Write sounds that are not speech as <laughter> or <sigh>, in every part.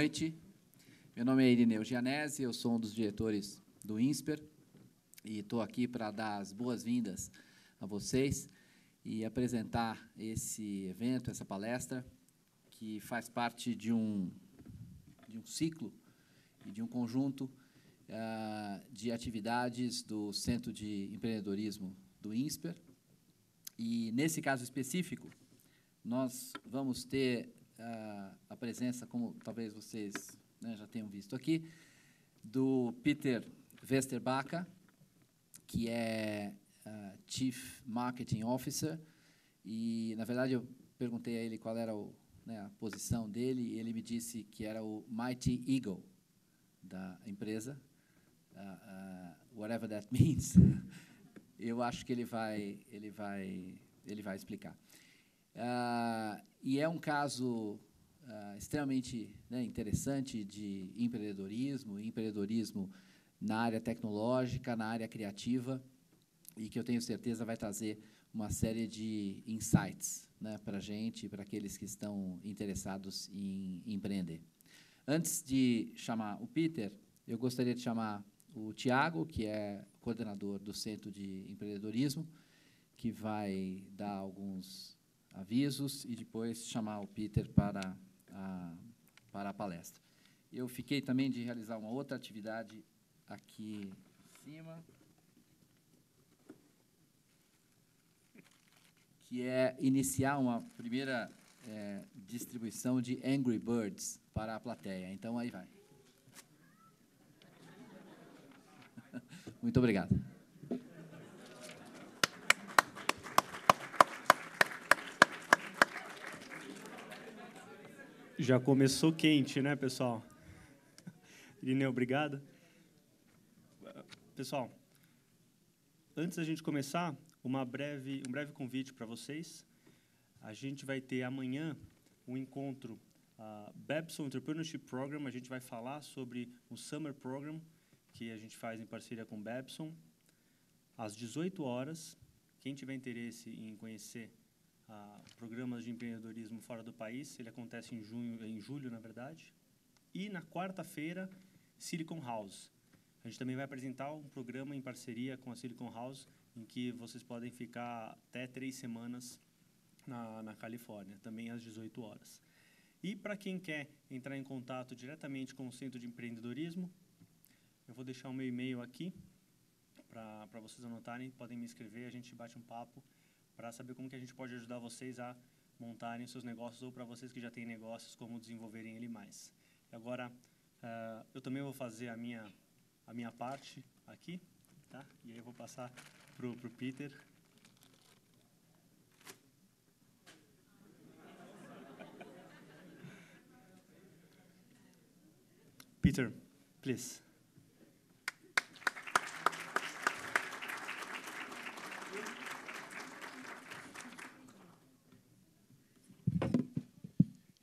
noite. Meu nome é Irineu Gianese, eu sou um dos diretores do INSPER e estou aqui para dar as boas-vindas a vocês e apresentar esse evento, essa palestra, que faz parte de um, de um ciclo e de um conjunto uh, de atividades do Centro de Empreendedorismo do INSPER. E, nesse caso específico, nós vamos ter a, a presença, como talvez vocês né, já tenham visto aqui, do Peter Westerbacher, que é uh, Chief Marketing Officer. E, na verdade, eu perguntei a ele qual era o, né, a posição dele, e ele me disse que era o Mighty Eagle da empresa, uh, uh, whatever that <laughs> means. eu acho que ele vai, ele vai, ele vai explicar. Ah, e é um caso ah, extremamente né, interessante de empreendedorismo, empreendedorismo na área tecnológica, na área criativa, e que eu tenho certeza vai trazer uma série de insights né, para a gente, para aqueles que estão interessados em empreender. Antes de chamar o Peter, eu gostaria de chamar o Tiago, que é coordenador do Centro de Empreendedorismo, que vai dar alguns avisos e depois chamar o Peter para a, para a palestra. Eu fiquei também de realizar uma outra atividade aqui em cima, que é iniciar uma primeira é, distribuição de Angry Birds para a plateia. Então, aí vai. <laughs> Muito obrigado. Já começou quente, né, pessoal? <laughs> Irineu, obrigado. Pessoal, antes da gente começar, uma breve, um breve convite para vocês. A gente vai ter amanhã um encontro uh, Babson Entrepreneurship Program. A gente vai falar sobre o Summer Program que a gente faz em parceria com o Babson. Às 18 horas, quem tiver interesse em conhecer programas de empreendedorismo fora do país. Ele acontece em junho, em julho, na verdade. E na quarta-feira, Silicon House. A gente também vai apresentar um programa em parceria com a Silicon House, em que vocês podem ficar até três semanas na, na Califórnia, também às 18 horas. E para quem quer entrar em contato diretamente com o Centro de Empreendedorismo, eu vou deixar o meu e-mail aqui para vocês anotarem, podem me escrever, a gente bate um papo para saber como que a gente pode ajudar vocês a montarem seus negócios ou para vocês que já têm negócios, como desenvolverem ele mais. E agora, uh, eu também vou fazer a minha, a minha parte aqui, tá? E aí eu vou passar para o Peter. <laughs> Peter, please.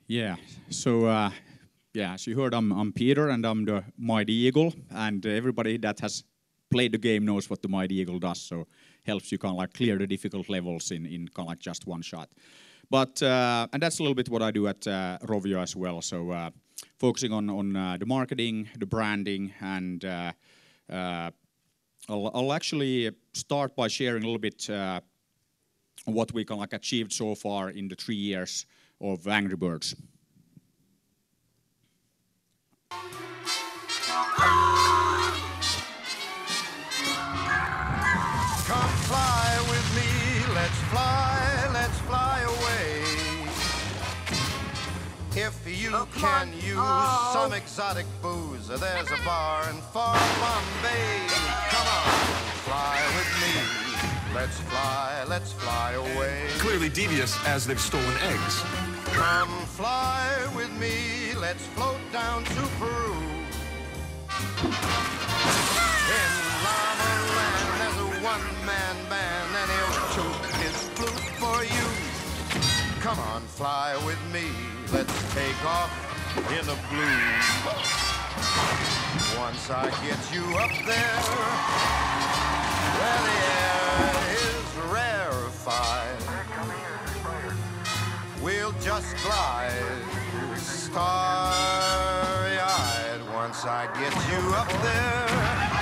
Yeah. So, uh, yeah, as you heard, I'm, I'm Peter and I'm the Mighty Eagle. And everybody that has played the game knows what the Mighty Eagle does. So, helps you kind of like clear the difficult levels in, in kind of like just one shot. But, uh, and that's a little bit what I do at uh, Rovio as well. So, uh, focusing on, on uh, the marketing, the branding, and uh, uh, I'll, I'll, actually start by sharing a little bit what we kind of like achieved so far in the three years of Angry Birds. Come fly with me, let's fly, let's fly away. If you oh, can use oh. some exotic booze, there's a bar in far Bombay. Come on, fly with me. Let's fly, let's fly away. Clearly devious as they've stolen eggs. Come fly with me, let's float down to Peru. In lava land, there's a one-man band, and he'll choke his flute for you. Come on, fly with me, let's take off in the blue. Once I get you up there, where the air is rarefied we'll just glide starry-eyed once I get you up there.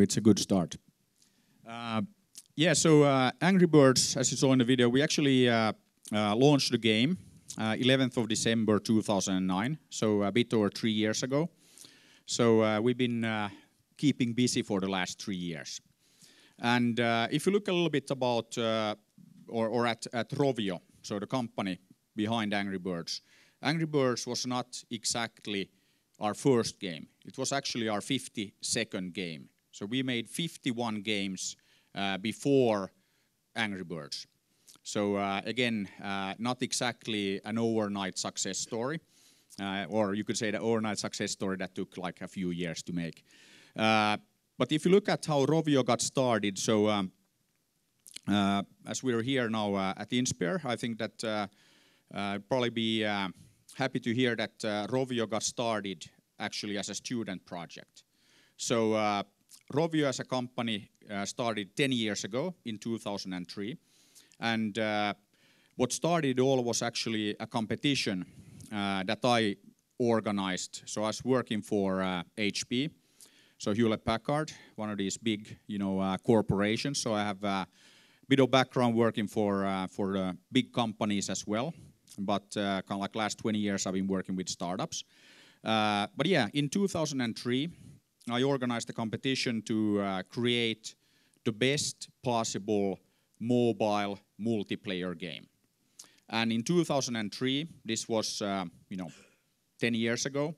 it's a good start. Uh, yeah, so uh, Angry Birds, as you saw in the video, we actually uh, launched the game 11th of December 2009, so a bit over three years ago. So we've been keeping busy for the last three years. And if you look a little bit about or, or at, at Rovio, so the company behind Angry Birds. Angry Birds was not exactly our first game. It was actually our 52nd game. So we made 51 games uh, before Angry Birds. So uh, again, uh, not exactly an overnight success story, or you could say the overnight success story that took like a few years to make. but if you look at how Rovio got started, so um, uh, as we're here now uh, at Inspire, I think that uh, I'd probably be happy to hear that Rovio got started actually as a student project. So Rovio as a company uh, started 10 years ago in 2003. And uh, what started all was actually a competition uh, that I organized. So I was working for HP, uh, so Hewlett Packard, one of these big you know, uh, corporations. So I have a bit of background working for, uh, for big companies as well. But kind of like last 20 years, I've been working with startups. but yeah, in 2003, I organized a competition to uh, create the best possible mobile multiplayer game. And in 2003, this was, uh, you know, 10 years ago,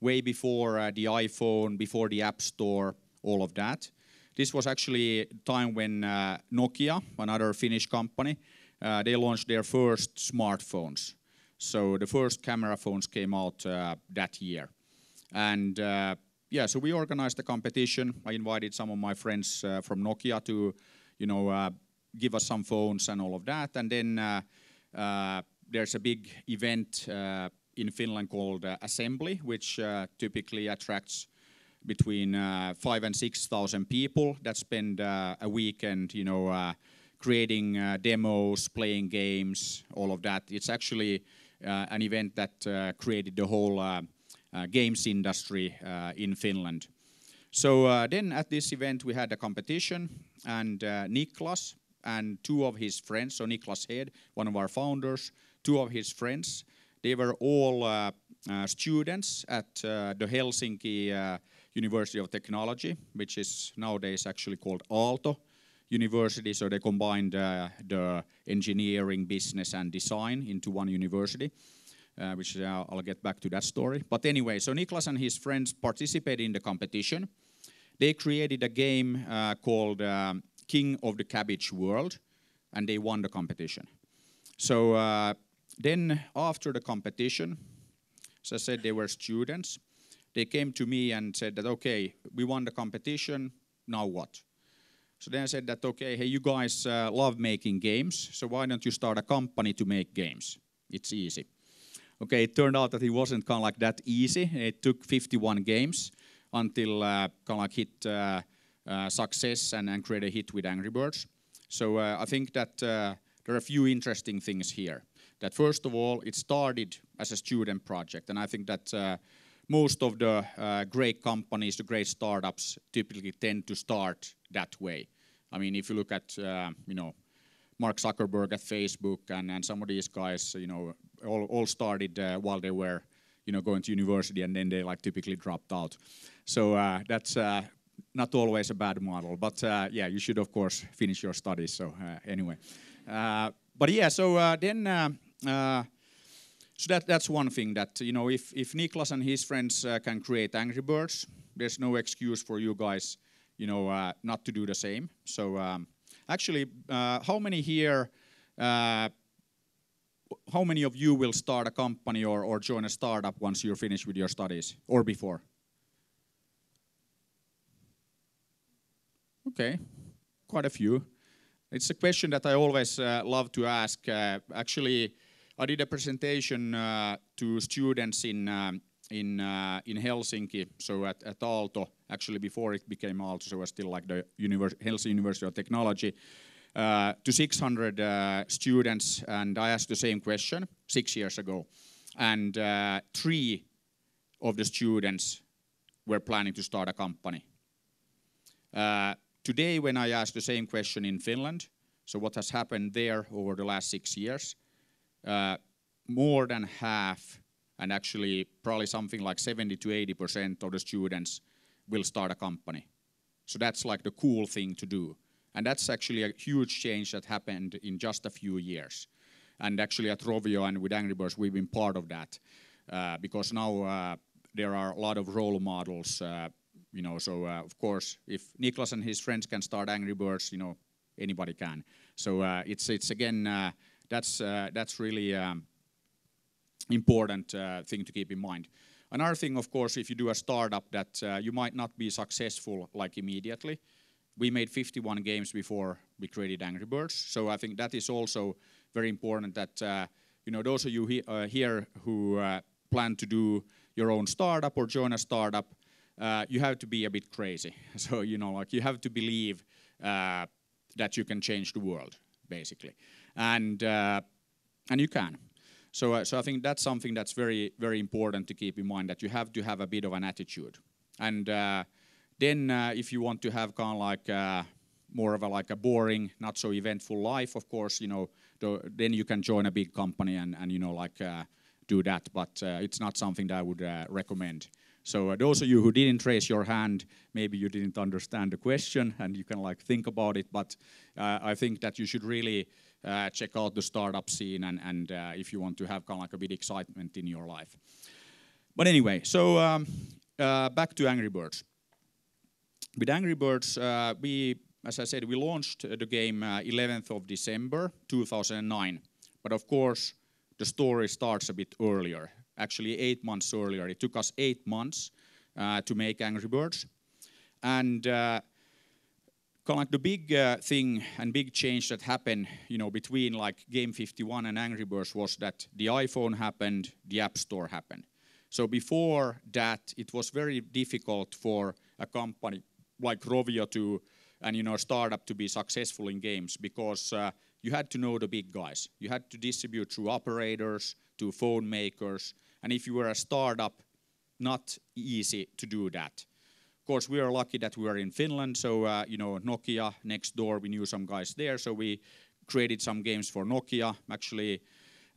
way before uh, the iPhone, before the App Store, all of that. This was actually a time when uh, Nokia, another Finnish company, uh, they launched their first smartphones. So the first camera phones came out uh, that year. And yeah, so we organized a competition. I invited some of my friends uh, from Nokia to, you know, uh, give us some phones and all of that. And then uh, uh there's a big event uh, in Finland called uh, Assembly, which typically attracts between five and six thousand people that spend a weekend, you know, creating demos, playing games, all of that. It's actually an event that created the whole uh, games industry uh, in Finland. So uh, then at this event we had a competition and Niklas and two of his friends, so Niklas Head, one of our founders, two of his friends, they were all students at the Helsinki University of Technology, which is nowadays actually called Aalto University. So they combined uh, the engineering, business, and design into one university uh, which uh, I'll get back to that story. But anyway, so Niklas and his friends participated in the competition. They created a game uh, called um, King of the Cabbage World, and they won the competition. So uh, then after the competition, as I said, they were students. They came to me and said that, okay, we won the competition, now what? So then I said that, okay, hey, you guys uh, love making games, so why don't you start a company to make games? It's easy okay, it turned out that it wasn't kind of like that easy. It took 51 games until uh, kind of like hit uh, uh, success and, and create a hit with Angry Birds. So uh, I think that uh, there are a few interesting things here. That first of all, it started as a student project, and I think that uh, most of the great companies, the great startups, typically tend to start that way. I mean, if you look at you know Mark Zuckerberg at Facebook and, and some of these guys, you know, all, all started uh, while they were you know going to university and then they like typically dropped out so uh, that's uh, not always a bad model but uh, yeah you should of course finish your studies so uh, anyway uh, but yeah so then so that that's one thing that you know if if Niklas and his friends can create Angry Birds there's no excuse for you guys you know not to do the same so um, actually how many here how many of you will start a company or, or join a startup once you're finished with your studies or before? Okay, quite a few. It's a question that I always uh, love to ask. Uh, actually, I did a presentation uh, to students in um, in uh, in Helsinki, so at, at Aalto, actually before it became Aalto, so it was still like the univers Helsinki University of Technology. Uh, to 600 uh, students, and I asked the same question six years ago. And uh, three of the students were planning to start a company. Uh, today, when I asked the same question in Finland, so what has happened there over the last six years, uh, more than half, and actually probably something like 70 to 80% of the students will start a company. So that's like the cool thing to do. And that's actually a huge change that happened in just a few years. And actually at Rovio and with Angry Birds, we've been part of that uh, because now uh, there are a lot of role models. Uh, you know, so uh, of course, if Niklas and his friends can start Angry Birds, you know, anybody can. So uh, it's it's again uh, that's that's really um, important thing to keep in mind. Another thing, of course, if you do a startup, that you might not be successful like immediately we made 51 games before we created Angry Birds. So I think that is also very important that uh, you know those of you he uh, here who uh, plan to do your own startup or join a startup, uh, you have to be a bit crazy. <laughs> So you know like you have to believe uh, that you can change the world basically, and uh, and you can. So so I think that's something that's very very important to keep in mind that you have to have a bit of an attitude and then uh, if you want to have kind of like uh, more of a like a boring, not so eventful life, of course, you know, then you can join a big company and, and you know, like uh, do that. But it's not something that I would recommend. So uh, those of you who didn't raise your hand, maybe you didn't understand the question and you can like think about it. But uh, I think that you should really uh, check out the startup scene and, and if you want to have kind of like a bit excitement in your life. But anyway, so um, back to Angry Birds. With Angry Birds, uh, we, as I said, we launched uh, the game 11th uh, of December 2009. But of course, the story starts a bit earlier, actually eight months earlier. It took us eight months to make Angry Birds. And kind of like the big uh, thing and big change that happened, you know, between like Game 51 and Angry Birds was that the iPhone happened, the App Store happened. So before that, it was very difficult for a company like Rovio to and you know startup to be successful in games because uh, you had to know the big guys. You had to distribute through operators, to phone makers, and if you were a startup, not easy to do that. Of course, we are lucky that we are in Finland, so uh, you know Nokia next door. We knew some guys there, so we created some games for Nokia. Actually,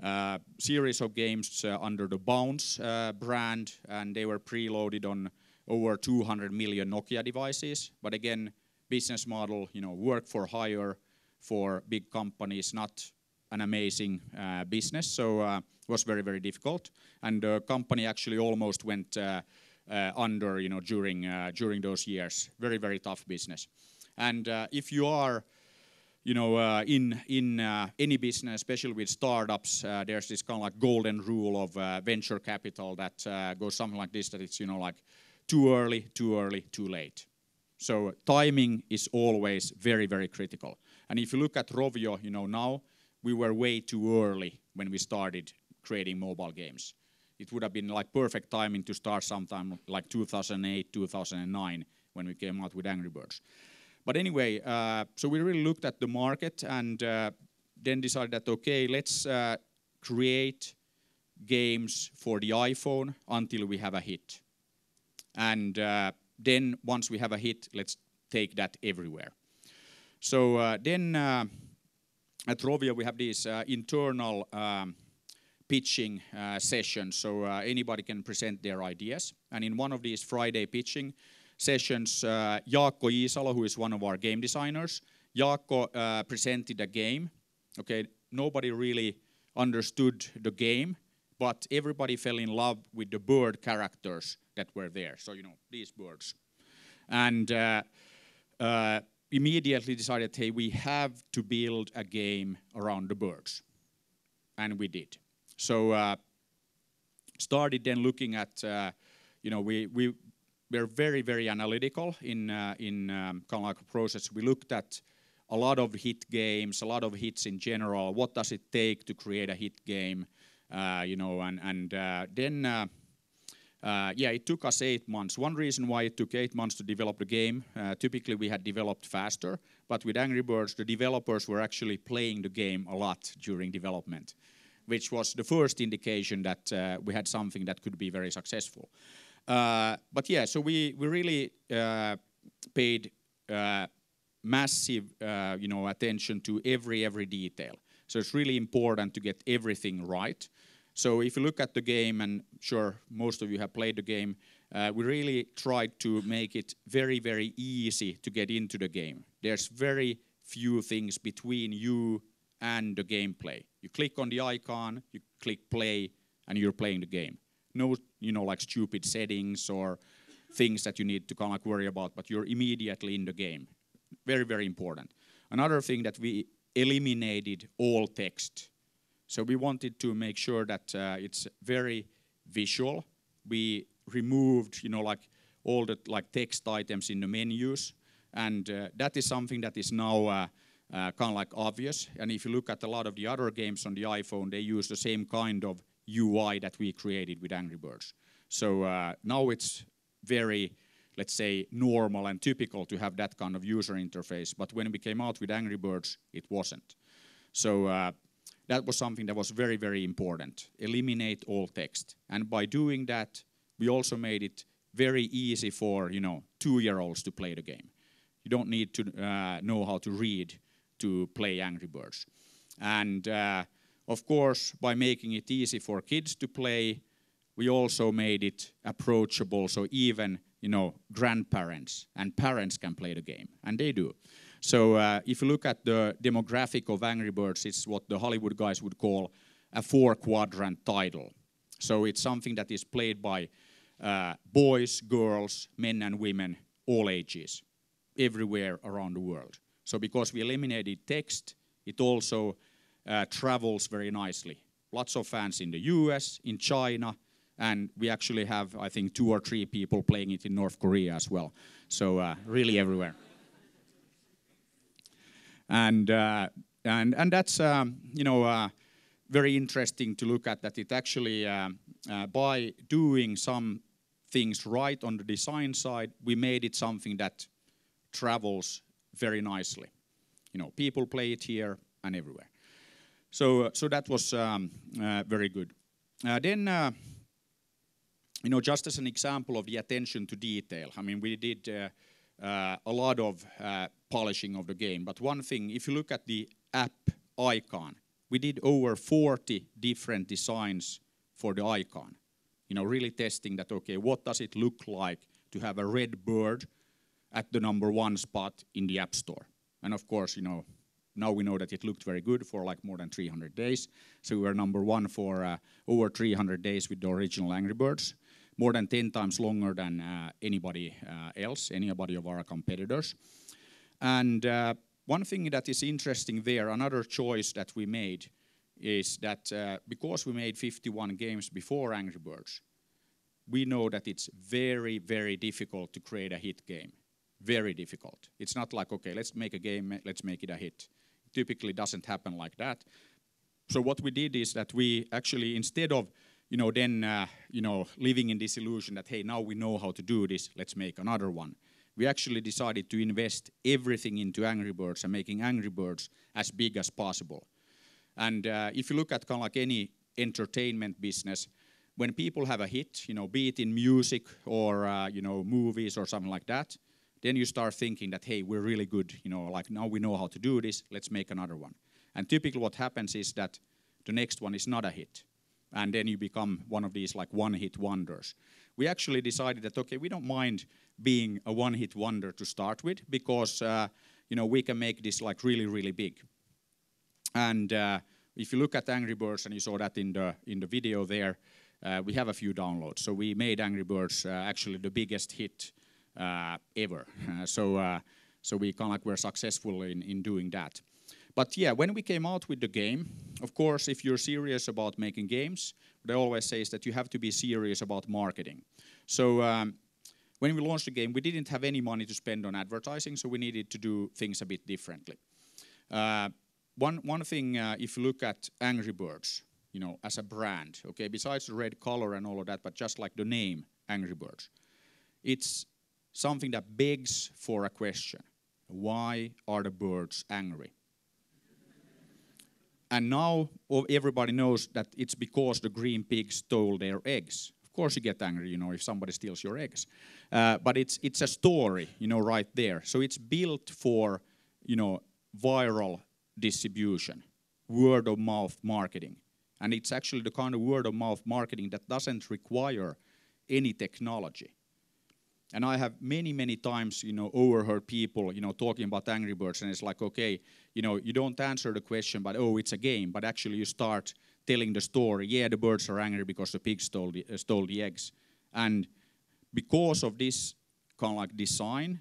uh, series of games uh, under the Bounce uh, brand, and they were preloaded on over 200 million Nokia devices. But again, business model, you know, work for hire for big companies, not an amazing uh, business. So uh, it was very, very difficult. And the uh, company actually almost went uh, uh under, you know, during, uh, during those years. Very, very tough business. And if you are, you know, in, in any business, especially with startups, there's this kind of like golden rule of venture capital that goes something like this, that it's, you know, like too early, too early, too late. So timing is always very, very critical. And if you look at Rovio, you know, now we were way too early when we started creating mobile games. It would have been like perfect timing to start sometime like 2008, 2009 when we came out with Angry Birds. But anyway, uh, so we really looked at the market and uh, then decided that okay, let's uh, create games for the iPhone until we have a hit. And uh, then once we have a hit, let's take that everywhere. So uh, then uh, at Rovio we have these uh, internal um, pitching uh, sessions, so uh, anybody can present their ideas. And in one of these Friday pitching sessions, uh, Jaakko Isalo, who is one of our game designers, Jaakko presented a game. Okay, nobody really understood the game, but everybody fell in love with the bird characters that were there. So, you know, these birds, And uh, uh, immediately decided, hey, we have to build a game around the birds. And we did. So, uh, started then looking at, uh, you know, we, we were very, very analytical in, uh, in um, kind of like a process. We looked at a lot of hit games, a lot of hits in general. What does it take to create a hit game? Uh, you know, and and uh, then uh, uh, yeah, it took us eight months. One reason why it took eight months to develop the game, uh, typically we had developed faster, but with Angry Birds, the developers were actually playing the game a lot during development, which was the first indication that uh, we had something that could be very successful. Uh, but yeah, so we, we really uh, paid uh, massive you know, attention to every, every detail. So it's really important to get everything right. So if you look at the game, and sure, most of you have played the game, uh, we really tried to make it very, very easy to get into the game. There's very few things between you and the gameplay. You click on the icon, you click play, and you're playing the game. No, you know, like stupid settings or things that you need to kind of worry about, but you're immediately in the game. Very, very important. Another thing that we eliminated all text so we wanted to make sure that uh, it's very visual. We removed, you know, like all the like text items in the menus, and uh, that is something that is now uh, uh kind of like obvious. And if you look at a lot of the other games on the iPhone, they use the same kind of UI that we created with Angry Birds. So uh, now it's very, let's say, normal and typical to have that kind of user interface. But when we came out with Angry Birds, it wasn't. So uh, that was something that was very, very important. Eliminate all text. And by doing that, we also made it very easy for, you know, two-year-olds to play the game. You don't need to uh, know how to read to play Angry Birds. And uh, of course, by making it easy for kids to play, we also made it approachable so even, you know, grandparents and parents can play the game, and they do. So uh, if you look at the demographic of Angry Birds, it's what the Hollywood guys would call a four quadrant title. So it's something that is played by uh, boys, girls, men and women, all ages, everywhere around the world. So because we eliminated text, it also uh, travels very nicely. Lots of fans in the US, in China, and we actually have, I think, two or three people playing it in North Korea as well. So uh, really everywhere. And, uh, and, and that's, um, you know, uh, very interesting to look at that it actually, uh, uh, by doing some things right on the design side, we made it something that travels very nicely. You know, people play it here and everywhere. So, uh, so that was um, very good. then, you know, just as an example of the attention to detail, I mean, we did uh, a lot of uh, polishing of the game. But one thing, if you look at the app icon, we did over 40 different designs for the icon. You know, really testing that, okay, what does it look like to have a red bird at the number one spot in the App Store? And of course, you know, now we know that it looked very good for like more than 300 days. So we were number one for uh, over 300 days with the original Angry Birds more than 10 times longer than uh, anybody uh, else, anybody of our competitors. And uh, one thing that is interesting there, another choice that we made is that because we made 51 games before Angry Birds, we know that it's very, very difficult to create a hit game. Very difficult. It's not like, okay, let's make a game, let's make it a hit. typically doesn't happen like that. So what we did is that we actually, instead of you know, then, uh, you know, living in this illusion that, hey, now we know how to do this, let's make another one. We actually decided to invest everything into Angry Birds and making Angry Birds as big as possible. And uh, if you look at kind of like any entertainment business, when people have a hit, you know, be it in music or, uh, you know, movies or something like that, then you start thinking that, hey, we're really good, you know, like now we know how to do this, let's make another one. And typically what happens is that the next one is not a hit and then you become one of these like one-hit wonders. We actually decided that okay, we don't mind being a one-hit wonder to start with because uh, you know we can make this like really really big. And uh, if you look at Angry Birds and you saw that in the in the video there, uh, we have a few downloads. So we made Angry Birds uh, actually the biggest hit uh, ever. <laughs> so uh, so we kind of like were successful in in doing that. But yeah, when we came out with the game, of course, if you're serious about making games, what I always say is that you have to be serious about marketing. So um, when we launched the game, we didn't have any money to spend on advertising, so we needed to do things a bit differently. Uh, one, one thing, uh, if you look at Angry Birds, you know, as a brand, okay, besides the red color and all of that, but just like the name Angry Birds, it's something that begs for a question. Why are the birds angry? And now everybody knows that it's because the green pigs stole their eggs. Of course, you get angry, you know, if somebody steals your eggs. Uh, but it's it's a story, you know, right there. So it's built for, you know, viral distribution, word of mouth marketing, and it's actually the kind of word of mouth marketing that doesn't require any technology and I have many, many times, you know, overheard people, you know, talking about Angry Birds, and it's like, okay, you know, you don't answer the question, but oh, it's a game. But actually, you start telling the story. Yeah, the birds are angry because the pigs stole the, uh, stole the eggs, and because of this kind of like design,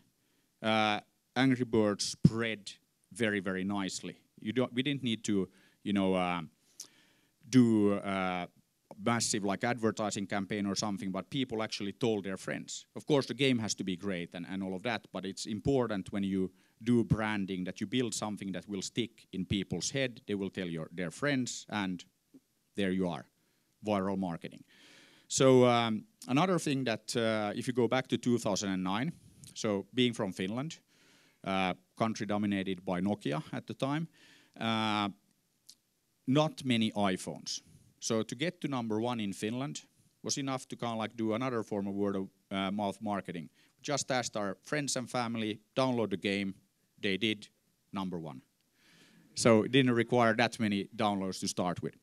uh, Angry Birds spread very, very nicely. You don't, we didn't need to, you know, um, do uh, massive like advertising campaign or something, but people actually told their friends. Of course, the game has to be great and, and all of that, but it's important when you do branding that you build something that will stick in people's head. They will tell your, their friends, and there you are, viral marketing. So um, another thing that uh, if you go back to 2009, so being from Finland, uh, country dominated by Nokia at the time, uh, not many iPhones. So to get to number one in Finland was enough to kind of like do another form of word of uh, mouth marketing. Just asked our friends and family, download the game. They did number one. So it didn't require that many downloads to start with.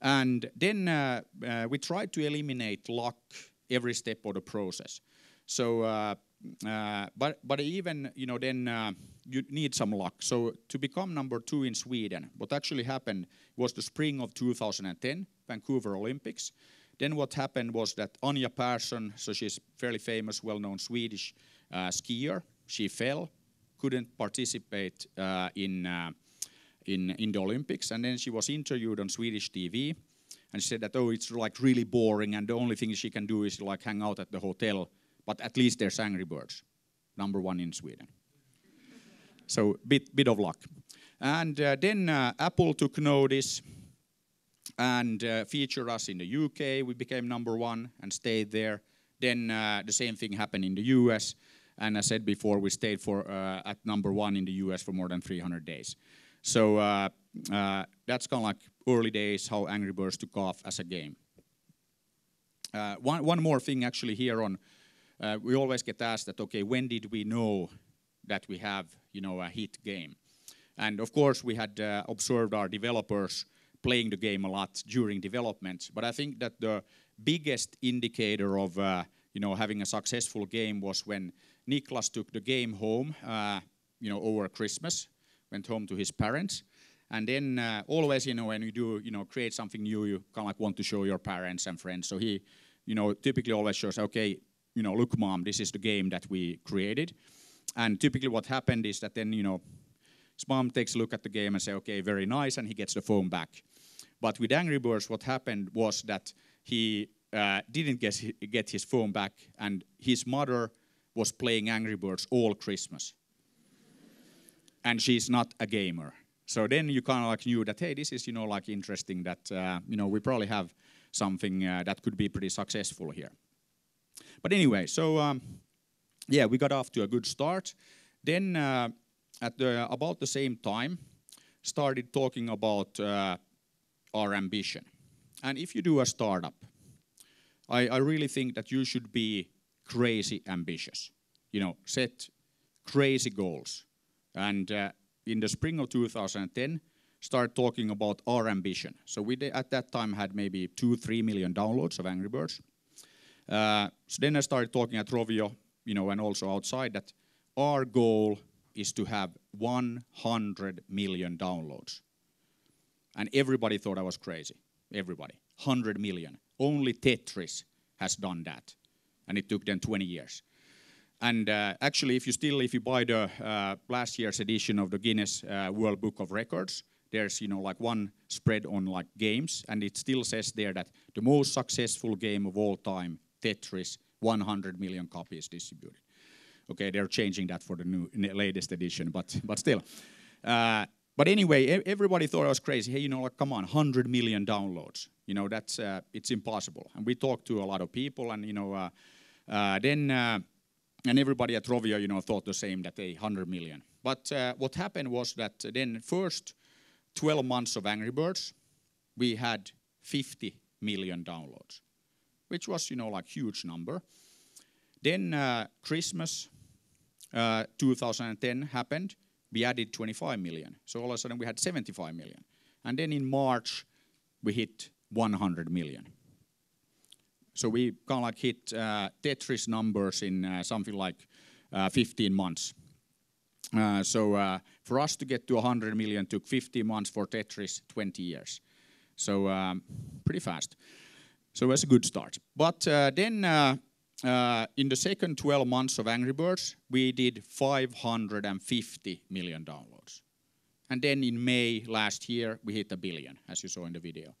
And then uh, uh, we tried to eliminate luck every step of the process. So, uh, uh, but but even you know then uh, you need some luck. So to become number two in Sweden, what actually happened was the spring of 2010, Vancouver Olympics. Then what happened was that Anja Persson, so she's fairly famous, well-known Swedish uh, skier, she fell, couldn't participate uh, in, uh, in, in the Olympics, and then she was interviewed on Swedish TV, and she said that, oh, it's like really boring, and the only thing she can do is like hang out at the hotel, but at least there's Angry Birds, number one in Sweden. So bit bit of luck. And uh, then uh, Apple took notice and uh, featured us in the UK. We became number one and stayed there. Then uh, the same thing happened in the US. And I said before, we stayed for uh, at number one in the US for more than 300 days. So uh, that's kind of like early days how Angry Birds took off as a game. one, one more thing actually here on, we always get asked that, okay, when did we know that we have you know, a hit game. And of course, we had uh, observed our developers playing the game a lot during development. But I think that the biggest indicator of uh, you know having a successful game was when Niklas took the game home, uh, you know, over Christmas, went home to his parents, and then uh, always you know when you do you know create something new, you kind of like want to show your parents and friends. So he, you know, typically always shows, okay, you know, look, mom, this is the game that we created and typically what happened is that then, you know, his mom takes a look at the game and say, okay, very nice, and he gets the phone back. But with Angry Birds, what happened was that he uh, didn't get, get his phone back, and his mother was playing Angry Birds all Christmas. and she's not a gamer. So then you kind of like knew that, hey, this is, you know, like interesting that, uh, you know, we probably have something uh, that could be pretty successful here. But anyway, so um, yeah, we got off to a good start. Then uh, at the, about the same time, started talking about uh, our ambition. And if you do a startup, I, I really think that you should be crazy ambitious. You know, set crazy goals. And uh, in the spring of 2010, start talking about our ambition. So we at that time had maybe two, three million downloads of Angry Birds. Uh, so then I started talking at Rovio you know, and also outside that our goal is to have 100 million downloads. And everybody thought I was crazy. Everybody. 100 million. Only Tetris has done that. And it took them 20 years. And uh, actually, if you still, if you buy the uh, last year's edition of the Guinness uh, World Book of Records, there's you know like one spread on like games, and it still says there that the most successful game of all time, Tetris, 100 million copies distributed. Okay, they're changing that for the new latest edition, but but still. Uh, but anyway, everybody thought I was crazy. Hey, you know, like, come on, 100 million downloads. You know, that's uh, it's impossible. And we talked to a lot of people, and you know, uh, uh, then uh, and everybody at Rovio, you know, thought the same that a 100 million. But uh, what happened was that then first 12 months of Angry Birds, we had 50 million downloads which was, you know, like huge number. Then uh, Christmas uh, 2010 happened. We added 25 million. So all of a sudden we had 75 million. And then in March, we hit 100 million. So we kind of like hit uh, Tetris numbers in uh, something like uh, 15 months. Uh, so for us to get to 100 million took 15 months, for Tetris 20 years. So um, pretty fast. So it was a good start. But uh, then uh, uh, in the second 12 months of Angry Birds, we did 550 million downloads. And then in May last year, we hit a billion, as you saw in the video.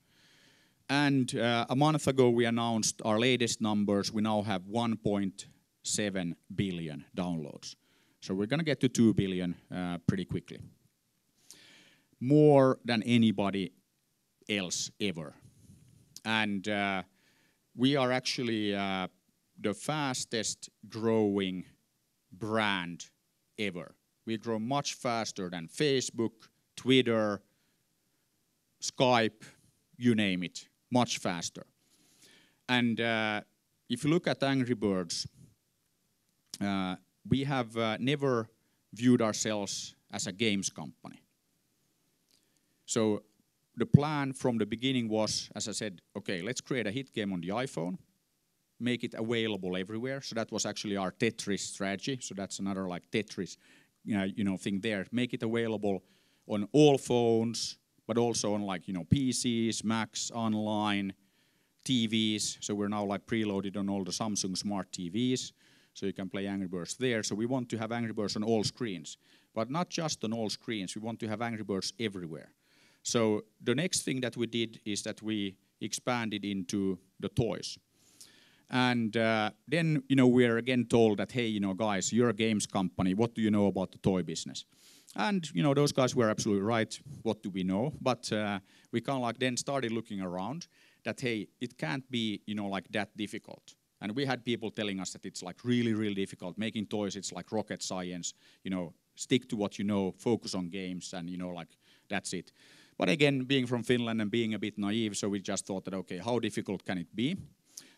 And uh, a month ago, we announced our latest numbers. We now have 1.7 billion downloads. So we're going to get to 2 billion uh, pretty quickly. More than anybody else ever and uh, we are actually uh, the fastest growing brand ever. We grow much faster than Facebook, Twitter, Skype, you name it, much faster. And uh, if you look at Angry Birds, uh, we have uh, never viewed ourselves as a games company. So the plan from the beginning was, as I said, okay, let's create a hit game on the iPhone, make it available everywhere. So that was actually our Tetris strategy. So that's another like Tetris, you know, you know thing there. Make it available on all phones, but also on like you know PCs, Macs, online, TVs. So we're now like preloaded on all the Samsung smart TVs. So you can play Angry Birds there. So we want to have Angry Birds on all screens, but not just on all screens. We want to have Angry Birds everywhere. So the next thing that we did is that we expanded into the toys. And uh, then, you know, we are again told that, hey, you know, guys, you're a games company. What do you know about the toy business? And, you know, those guys were absolutely right. What do we know? But uh, we kind of like then started looking around that, hey, it can't be, you know, like that difficult. And we had people telling us that it's like really, really difficult. Making toys, it's like rocket science. You know, stick to what you know, focus on games, and, you know, like that's it. But again, being from Finland and being a bit naive, so we just thought that, okay, how difficult can it be?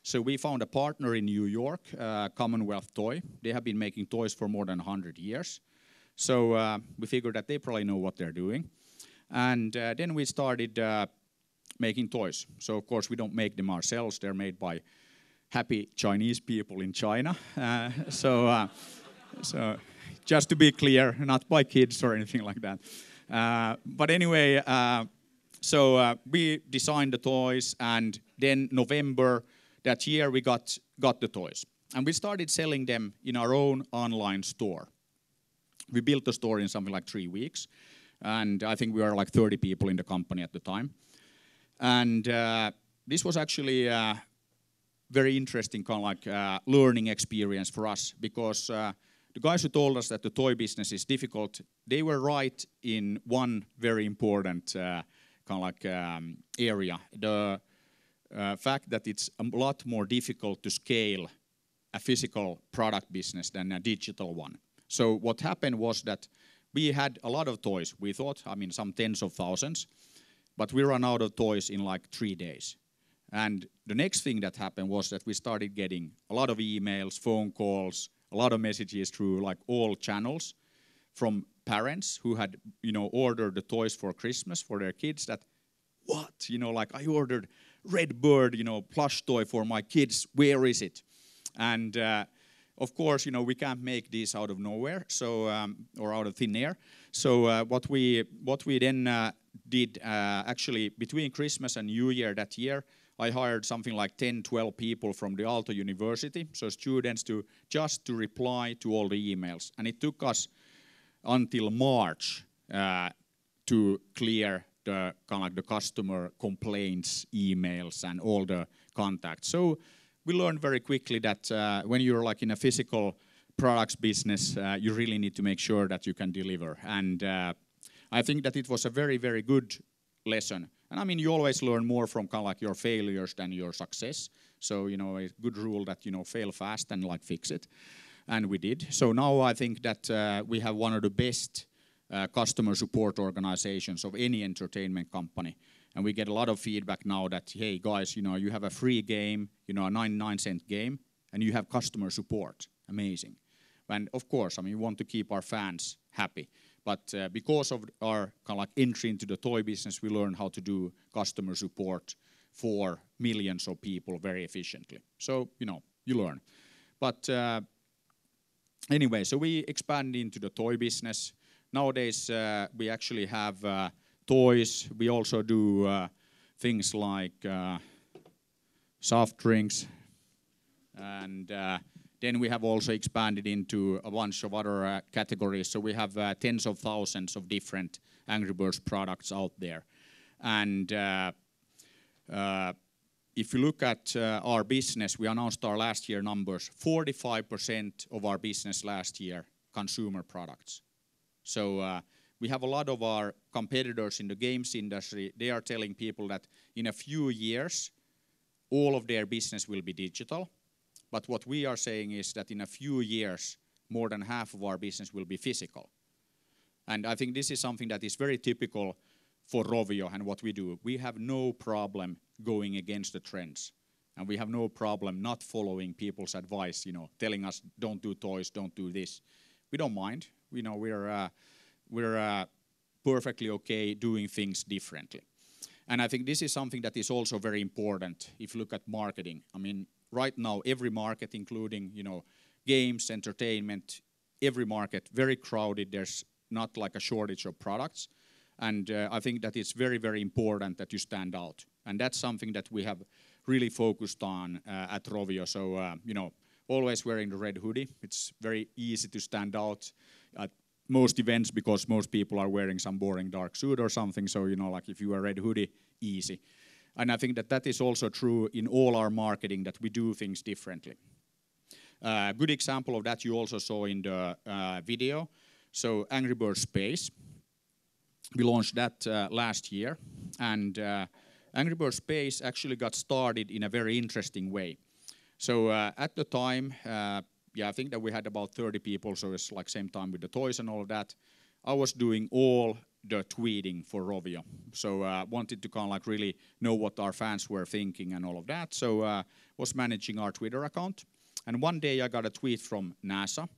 So we found a partner in New York, uh, Commonwealth Toy. They have been making toys for more than 100 years. So uh, we figured that they probably know what they're doing. And uh, then we started uh, making toys. So of course we don't make them ourselves. They're made by happy Chinese people in China. Uh, <laughs> so, uh, so just to be clear, not by kids or anything like that. Uh, but anyway, uh, so uh, we designed the toys, and then November that year we got got the toys, and we started selling them in our own online store. We built the store in something like three weeks, and I think we were like 30 people in the company at the time. And uh, this was actually a very interesting kind of like uh, learning experience for us because uh, the guys who told us that the toy business is difficult, they were right in one very important uh, kind of like um, area. The uh, fact that it's a lot more difficult to scale a physical product business than a digital one. So what happened was that we had a lot of toys. We thought, I mean, some tens of thousands, but we ran out of toys in like three days. And the next thing that happened was that we started getting a lot of emails, phone calls, a lot of messages through like all channels from parents who had you know ordered the toys for Christmas for their kids that what you know like I ordered red bird you know plush toy for my kids where is it and uh, of course you know we can't make this out of nowhere so um, or out of thin air so uh, what we what we then uh, did uh, actually between Christmas and New Year that year I hired something like 10, 12 people from the Aalto University, so students to just to reply to all the emails. And it took us until March uh, to clear the kind of like the customer complaints, emails, and all the contacts. So we learned very quickly that uh, when you're like in a physical products business, uh, you really need to make sure that you can deliver. And uh, I think that it was a very, very good lesson and I mean, you always learn more from kind of like your failures than your success. So, you know, a good rule that, you know, fail fast and like fix it. And we did. So now I think that uh, we have one of the best uh, customer support organizations of any entertainment company. And we get a lot of feedback now that, hey, guys, you know, you have a free game, you know, a 99 cent game, and you have customer support. Amazing. And of course, I mean, we want to keep our fans happy. But uh, because of our kind of like entry into the toy business, we learned how to do customer support for millions of people very efficiently. So you know you learn. But uh, anyway, so we expand into the toy business. Nowadays uh, we actually have uh, toys. We also do uh, things like uh, soft drinks and then we have also expanded into a bunch of other uh, categories. So we have uh, tens of thousands of different Angry Birds products out there. And uh, if you look at our business, we announced our last year numbers. 45% of our business last year, consumer products. So we have a lot of our competitors in the games industry. They are telling people that in a few years, all of their business will be digital but what we are saying is that in a few years, more than half of our business will be physical. And I think this is something that is very typical for Rovio and what we do. We have no problem going against the trends, and we have no problem not following people's advice, you know, telling us, "Don't do toys, don't do this." We don't mind. You know, we're, uh, we're uh, perfectly okay doing things differently. And I think this is something that is also very important if you look at marketing. I mean, right now every market, including you know games, entertainment, every market very crowded. There's not like a shortage of products, and uh, I think that it's very very important that you stand out, and that's something that we have really focused on uh, at Rovio. So uh, you know always wearing the red hoodie. It's very easy to stand out at most events because most people are wearing some boring dark suit or something. So you know like if you a red hoodie, easy. And I think that that is also true in all our marketing that we do things differently. A uh, good example of that you also saw in the uh, video. So Angry Birds Space, we launched that uh, last year, and uh, Angry Birds Space actually got started in a very interesting way. So uh, at the time, uh, yeah, I think that we had about 30 people, so it's like same time with the toys and all of that. I was doing all the tweeting for Rovio. So uh, wanted to kind of like really know what our fans were thinking and all of that. So uh, was managing our Twitter account, and one day I got a tweet from NASA,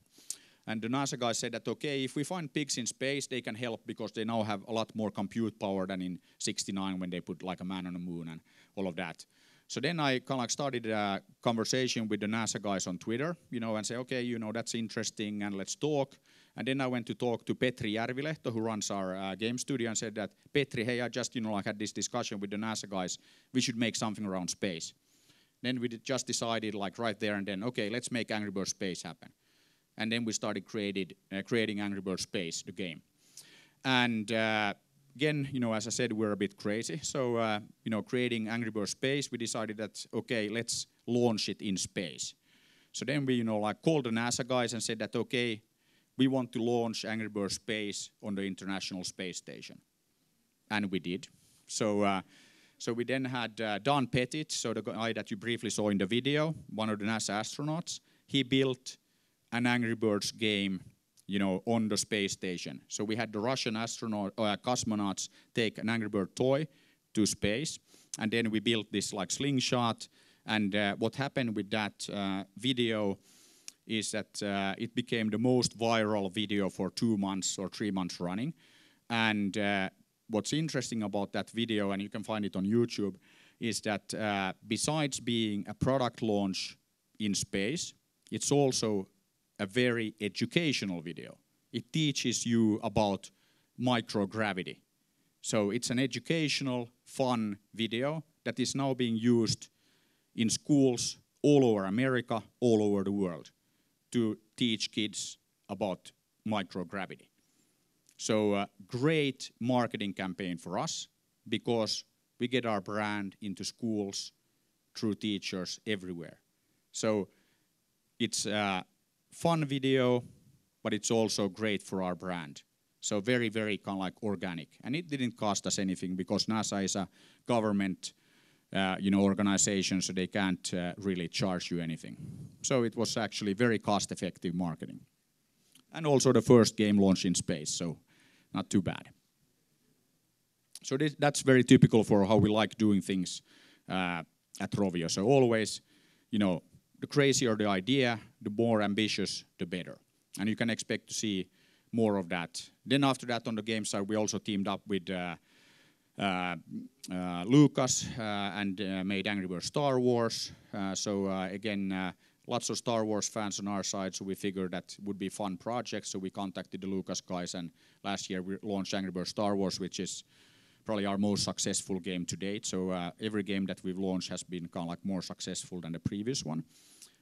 and the NASA guy said that okay, if we find pigs in space, they can help because they now have a lot more compute power than in '69 when they put like a man on the moon and all of that. So then I kind of like started a conversation with the NASA guys on Twitter, you know, and say okay, you know, that's interesting, and let's talk. And then I went to talk to Petri Järvilehto, who runs our uh, game studio, and said that, Petri, hey, I just, you know, like had this discussion with the NASA guys. We should make something around space. Then we just decided, like right there and then, okay, let's make Angry Birds Space happen. And then we started created, uh, creating Angry Birds Space, the game. And uh, again, you know, as I said, we're a bit crazy. So, uh, you know, creating Angry Birds Space, we decided that, okay, let's launch it in space. So then we, you know, like called the NASA guys and said that, okay, we want to launch Angry Birds Space on the International Space Station. And we did. So, uh, so we then had uh, Don Pettit, so the guy that you briefly saw in the video, one of the NASA astronauts. He built an Angry Birds game, you know, on the space station. So we had the Russian astronaut, uh, cosmonauts take an Angry Bird toy to space, and then we built this like slingshot. And uh, what happened with that uh, video is that uh, it became the most viral video for two months or three months running. And uh, what's interesting about that video, and you can find it on YouTube, is that uh, besides being a product launch in space, it's also a very educational video. It teaches you about microgravity. So it's an educational, fun video that is now being used in schools all over America, all over the world to teach kids about microgravity. So a uh, great marketing campaign for us because we get our brand into schools through teachers everywhere. So it's a fun video, but it's also great for our brand. So very, very kind of like organic. And it didn't cost us anything because NASA is a government uh, you know, organizations, so they can't uh, really charge you anything. So it was actually very cost-effective marketing. And also the first game launch in space, so not too bad. So this, that's very typical for how we like doing things uh, at Rovio. So always, you know, the crazier the idea, the more ambitious, the better. And you can expect to see more of that. Then after that, on the game side, we also teamed up with uh, uh, uh, Lucas uh, and made Angry Birds Star Wars. so again, lots of Star Wars fans on our side, so we figured that would be fun project. So we contacted the Lucas guys, and last year we launched Angry Birds Star Wars, which is probably our most successful game to date. So uh, every game that we've launched has been kind of like more successful than the previous one.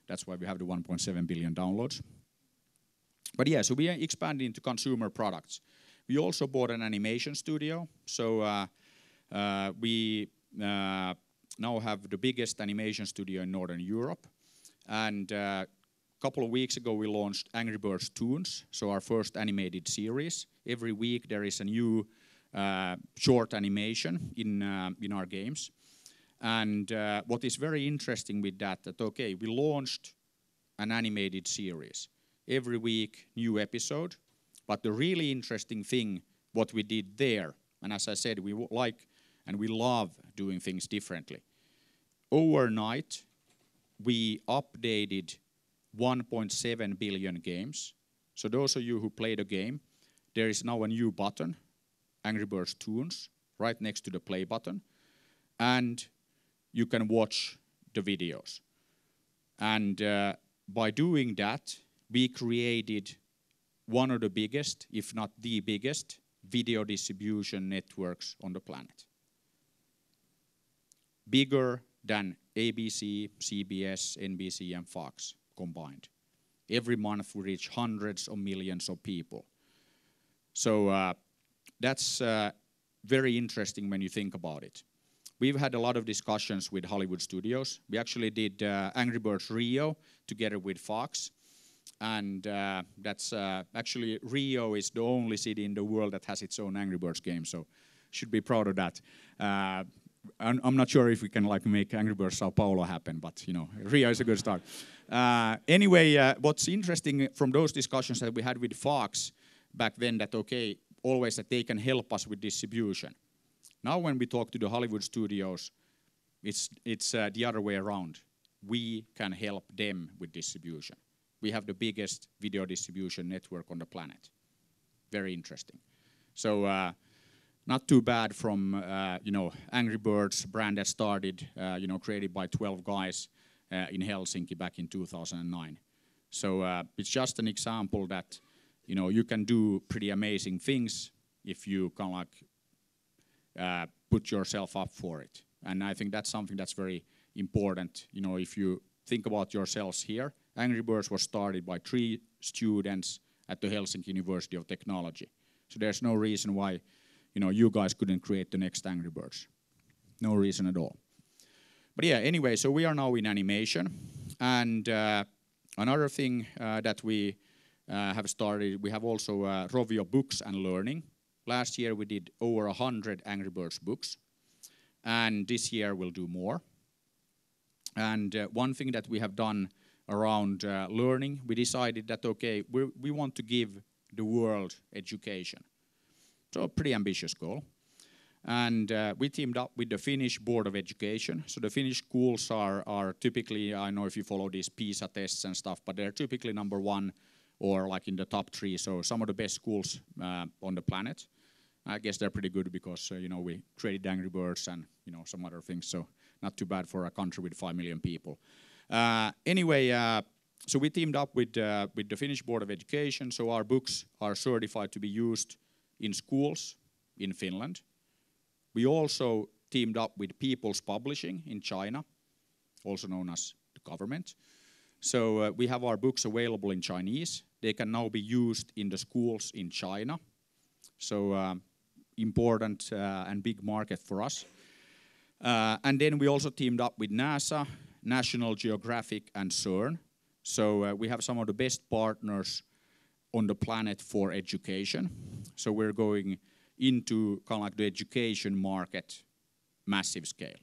That's why we have the 1.7 billion downloads. But yeah, so we expanded into consumer products. We also bought an animation studio. So uh, uh, we uh, now have the biggest animation studio in Northern Europe. And a uh, couple of weeks ago, we launched Angry Birds Toons, so our first animated series. Every week, there is a new short animation in, in our games. And uh, what is very interesting with that, that okay, we launched an animated series. Every week, new episode. But the really interesting thing, what we did there, and as I said, we like and we love doing things differently. Overnight, we updated 1.7 billion games. So those of you who played a game, there is now a new button, Angry Birds Tunes, right next to the play button. And you can watch the videos. And uh, by doing that, we created one of the biggest, if not the biggest, video distribution networks on the planet bigger than ABC, CBS, NBC, and Fox combined. Every month we reach hundreds of millions of people. So uh, that's uh, very interesting when you think about it. We've had a lot of discussions with Hollywood studios. We actually did uh, Angry Birds Rio together with Fox. And uh, that's uh, actually Rio is the only city in the world that has its own Angry Birds game. So should be proud of that. Uh, I'm not sure if we can like make Angry Birds Sao Paulo happen, but you know, Rio is a good start. Uh, anyway, uh, what's interesting from those discussions that we had with Fox back then that okay, always that they can help us with distribution. Now when we talk to the Hollywood studios, it's it's uh, the other way around. We can help them with distribution. We have the biggest video distribution network on the planet. Very interesting. So uh, not too bad from uh, you know Angry Birds brand that started uh, you know created by 12 guys uh, in Helsinki back in 2009. So uh, it's just an example that you know you can do pretty amazing things if you kind of like uh, put yourself up for it. And I think that's something that's very important. You know if you think about yourselves here, Angry Birds was started by three students at the Helsinki University of Technology. So there's no reason why you know, you guys couldn't create the next Angry Birds. No reason at all. But yeah, anyway, so we are now in animation. And uh, another thing uh, that we uh, have started, we have also uh, Rovio Books and Learning. Last year we did over 100 Angry Birds books. And this year we'll do more. And uh, one thing that we have done around uh, learning, we decided that, okay, we, we want to give the world education. So a pretty ambitious goal. And uh, we teamed up with the Finnish Board of Education. So the Finnish schools are, are typically, I know if you follow these PISA tests and stuff, but they're typically number one or like in the top three. So some of the best schools uh, on the planet. I guess they're pretty good because, uh, you know, we created Angry Birds and, you know, some other things. So not too bad for a country with 5 million people. Uh, anyway, uh, so we teamed up with, uh, with the Finnish Board of Education. So our books are certified to be used in schools in Finland. We also teamed up with People's Publishing in China, also known as the government. So uh, we have our books available in Chinese. They can now be used in the schools in China. So uh, important uh, and big market for us. Uh, and then we also teamed up with NASA, National Geographic, and CERN. So uh, we have some of the best partners on the planet for education. So we're going into kind of like the education market massive scale.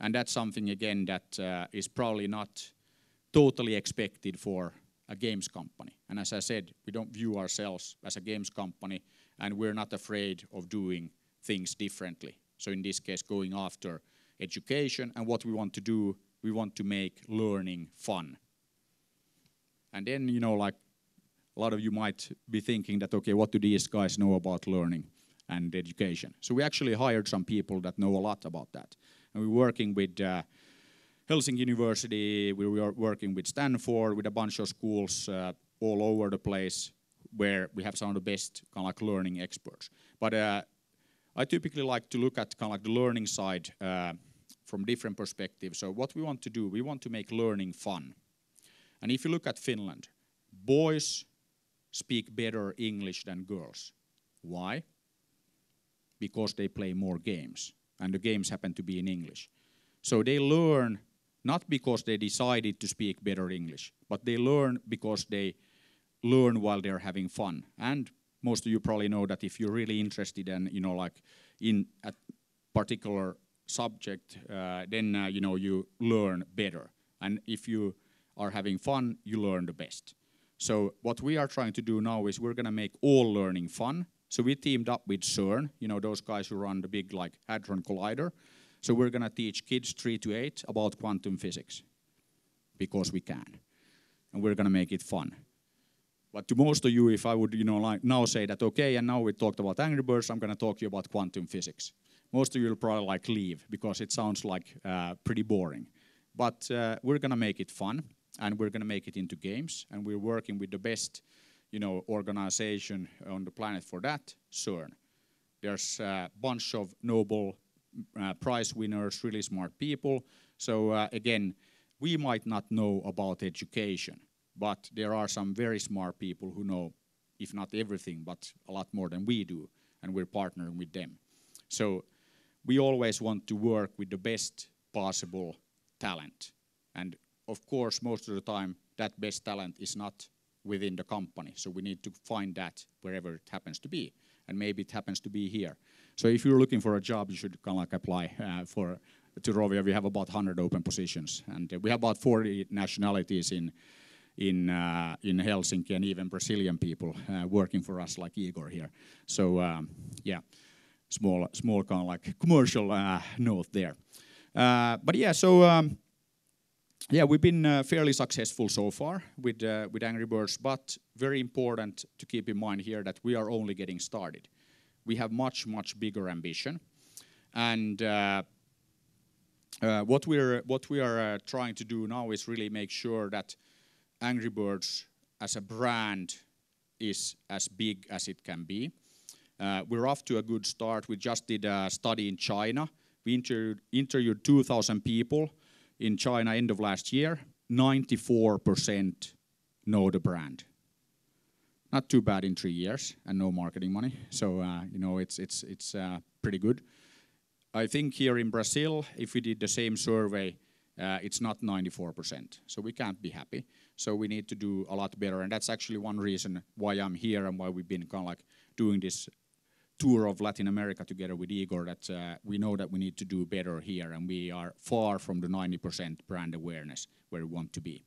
And that's something, again, that uh, is probably not totally expected for a games company. And as I said, we don't view ourselves as a games company, and we're not afraid of doing things differently. So in this case, going after education and what we want to do, we want to make learning fun. And then, you know, like a lot of you might be thinking that, okay, what do these guys know about learning and education? So we actually hired some people that know a lot about that. And we're working with uh, Helsinki University, we are working with Stanford, with a bunch of schools uh, all over the place where we have some of the best kind of like learning experts. But uh, I typically like to look at kind of like the learning side uh, from different perspectives. So what we want to do, we want to make learning fun. And if you look at Finland, boys speak better English than girls. Why? Because they play more games, and the games happen to be in English. So they learn not because they decided to speak better English, but they learn because they learn while they're having fun. And most of you probably know that if you're really interested in, you know, like in a particular subject, uh, then uh, you know you learn better. And if you are having fun, you learn the best. So what we are trying to do now is we're going to make all learning fun. So we teamed up with CERN, you know, those guys who run the big like Hadron Collider. So we're going to teach kids three to eight about quantum physics because we can. And we're going to make it fun. But to most of you, if I would, you know, like now say that, okay, and now we talked about Angry Birds, I'm going to talk to you about quantum physics. Most of you will probably like leave because it sounds like uh, pretty boring. But uh, we're going to make it fun and we're going to make it into games. And we're working with the best, you know, organization on the planet for that, CERN. There's a bunch of Nobel uh, Prize winners, really smart people. So uh, again, we might not know about education, but there are some very smart people who know, if not everything, but a lot more than we do, and we're partnering with them. So we always want to work with the best possible talent. And of course, most of the time, that best talent is not within the company. So we need to find that wherever it happens to be. And maybe it happens to be here. So if you're looking for a job, you should kind of like apply uh, for to Rovia. We have about 100 open positions, and we have about 40 nationalities in in uh, in Helsinki, and even Brazilian people uh, working for us, like Igor here. So um, yeah, small small kind of like commercial uh, note there. Uh, but yeah, so. Um, yeah, we've been uh, fairly successful so far with, uh, with Angry Birds, but very important to keep in mind here that we are only getting started. We have much, much bigger ambition. And uh, uh what, we're, what we are uh, trying to do now is really make sure that Angry Birds as a brand is as big as it can be. Uh, we're off to a good start. We just did a study in China. We interviewed, interviewed 2,000 people in China end of last year, 94% know the brand. Not too bad in three years and no marketing money. So, uh, you know, it's, it's, it's uh, pretty good. I think here in Brazil, if we did the same survey, uh, it's not 94%. So we can't be happy. So we need to do a lot better. And that's actually one reason why I'm here and why we've been kind of like doing this tour of Latin America together with Igor that uh, we know that we need to do better here and we are far from the 90% brand awareness where we want to be.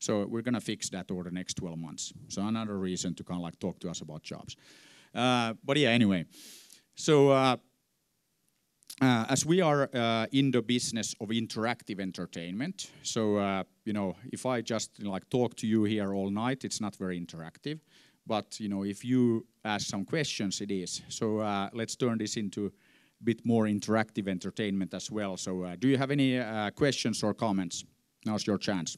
So we're going to fix that over the next 12 months. So another reason to kind of like talk to us about jobs. Uh, but yeah, anyway. So uh, uh as we are uh, in the business of interactive entertainment, so uh, you know, if I just like talk to you here all night, it's not very interactive but you know, if you ask some questions, it is. So uh, let's turn this into a bit more interactive entertainment as well. So uh, do you have any uh, questions or comments? Now's your chance.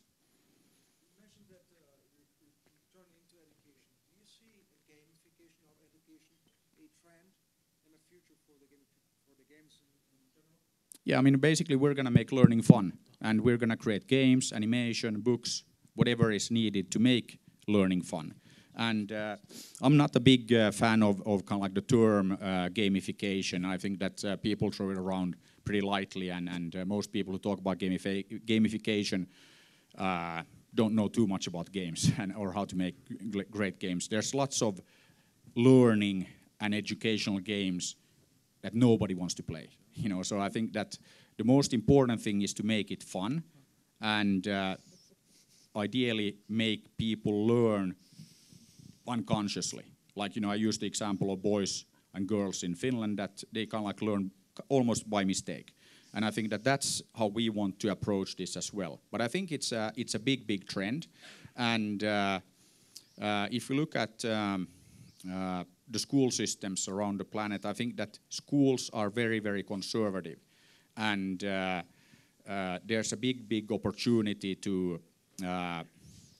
Yeah, I mean, basically, we're going to make learning fun. And we're going to create games, animation, books, whatever is needed to make learning fun. And uh, I'm not a big uh, fan of, of kind of like the term uh, gamification. I think that uh, people throw it around pretty lightly, and, and uh, most people who talk about gamification uh, don't know too much about games <laughs> and or how to make great games. There's lots of learning and educational games that nobody wants to play. You know, so I think that the most important thing is to make it fun, and ideally make people learn unconsciously. Like, you know, I used the example of boys and girls in Finland that they kind of like learn almost by mistake. And I think that that's how we want to approach this as well. But I think it's a, it's a big, big trend. And uh, uh, if you look at um, uh, the school systems around the planet, I think that schools are very, very conservative. And uh, uh, there's a big, big opportunity to uh,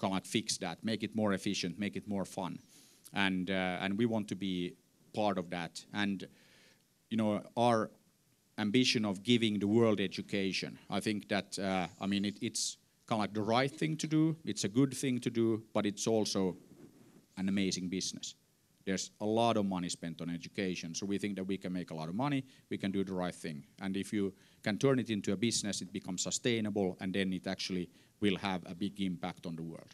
kind of like fix that, make it more efficient, make it more fun, and uh, and we want to be part of that. And you know our ambition of giving the world education. I think that uh, I mean it, it's kind of like the right thing to do. It's a good thing to do, but it's also an amazing business. There's a lot of money spent on education, so we think that we can make a lot of money. We can do the right thing, and if you can turn it into a business, it becomes sustainable, and then it actually will have a big impact on the world.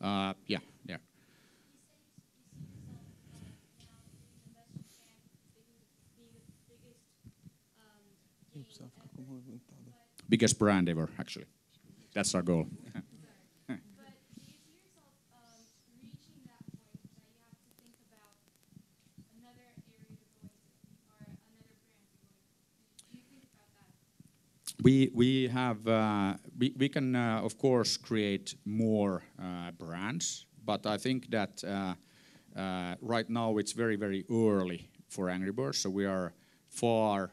Uh, yeah, there. Yeah. biggest brand ever, actually. That's our goal. we we have uh, we we can uh, of course create more uh, brands, but I think that uh, uh, right now it's very very early for Angry Birds, so we are far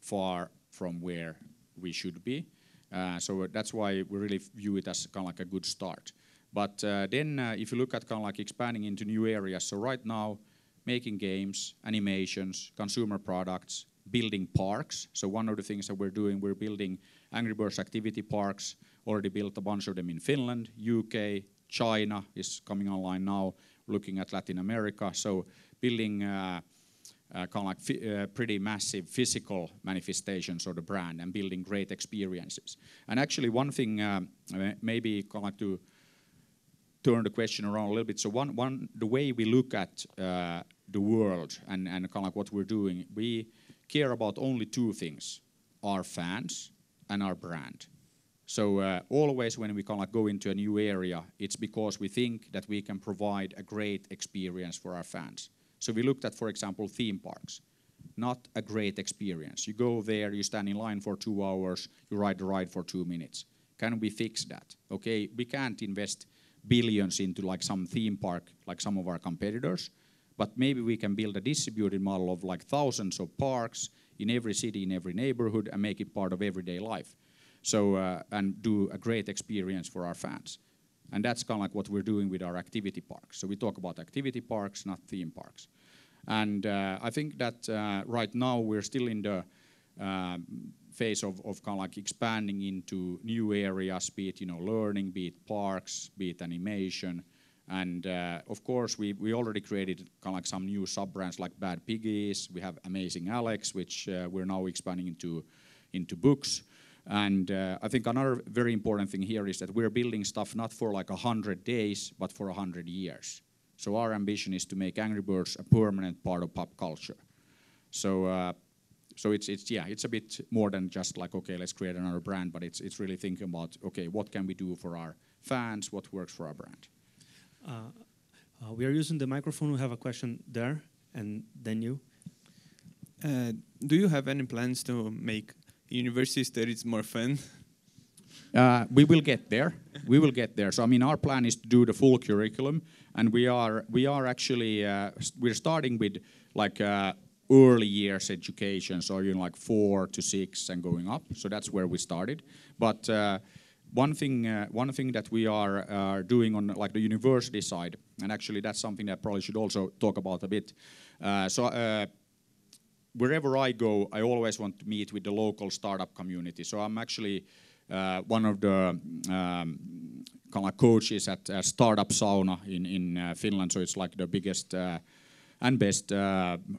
far from where we should be. Uh, so that's why we really view it as kind of like a good start. But then if you look at kind of like expanding into new areas, so right now making games, animations, consumer products, building parks. So one of the things that we're doing, we're building Angry Birds activity parks. Already built a bunch of them in Finland, UK, China is coming online now. Looking at Latin America, so building uh, uh, kind of like uh, pretty massive physical manifestations of the brand and building great experiences. And actually, one thing um, maybe kind of like to turn the question around a little bit. So one, one the way we look at uh, the world and and kind of like what we're doing, we care about only two things our fans and our brand. So uh, always when we kind of go into a new area, it's because we think that we can provide a great experience for our fans. So we looked at, for example, theme parks. Not a great experience. You go there, you stand in line for two hours, you ride the ride for two minutes. Can we fix that? Okay, we can't invest billions into like some theme park, like some of our competitors, but maybe we can build a distributed model of like thousands of parks in every city, in every neighborhood, and make it part of everyday life. So, uh, and do a great experience for our fans. And that's kind of like what we're doing with our activity parks. So we talk about activity parks, not theme parks. And uh, I think that uh, right now we're still in the um, phase of, of kind of like expanding into new areas, be it you know learning, be it parks, be it animation, and uh, of course, we, we already created kind of like some new sub-brands like Bad Piggies. We have Amazing Alex, which uh, we're now expanding into, into books. And uh, I think another very important thing here is that we're building stuff not for like 100 days, but for 100 years. So our ambition is to make Angry Birds a permanent part of pop culture. So, uh, so it's, it's, yeah, it's a bit more than just like, okay, let's create another brand, but it's, it's really thinking about, okay, what can we do for our fans, what works for our brand. Uh, uh, we are using the microphone. We have a question there, and then you. Uh, do you have any plans to make university studies more fun? Uh, we will get there. We will get there. So I mean, our plan is to do the full curriculum, and we are we are actually uh, we're starting with like uh, early years education, so you know, like four to six and going up. So that's where we started. But one thing, uh, one thing that we are uh, doing on like the university side, and actually that's something that I probably should also talk about a bit. Uh, so uh, wherever I go, I always want to meet with the local startup community. So I'm actually uh, one of the um, kind of coaches at uh, Startup Sauna in in Finland. So it's like the biggest. and best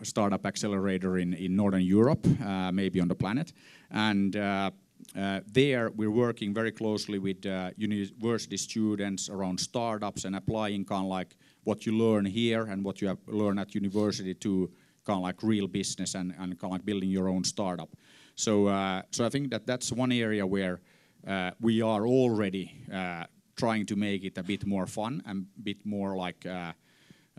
startup accelerator in, in Northern Europe, maybe on the planet. And uh, there, we're working very closely with uh, university students around startups and applying kind of like what you learn here and what you learn at university to kind of like real business and, and kind of like building your own startup. So, uh, so I think that that's one area where uh, we are already uh, trying to make it a bit more fun and a bit more like uh,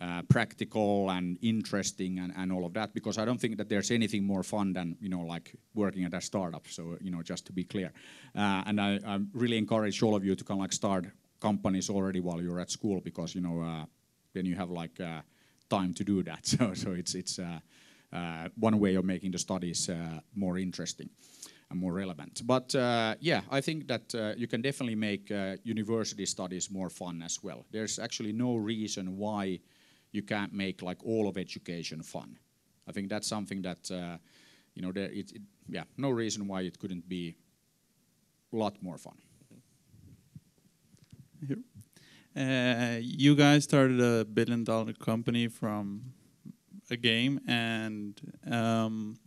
uh, practical and interesting and, and all of that because I don't think that there's anything more fun than you know like working at a startup. So you know just to be clear, uh, and I, I, really encourage all of you to kind of like start companies already while you're at school because you know uh, then you have like uh, time to do that. <laughs> So so it's it's uh, one way of making the studies more interesting and more relevant. But uh, yeah, I think that uh, you can definitely make uh, university studies more fun as well. There's actually no reason why you can't make like all of education fun. I think that's something that uh, you know there it, it, yeah no reason why it couldn't be a lot more fun. Here. Uh, you guys started a billion dollar company from a game and um,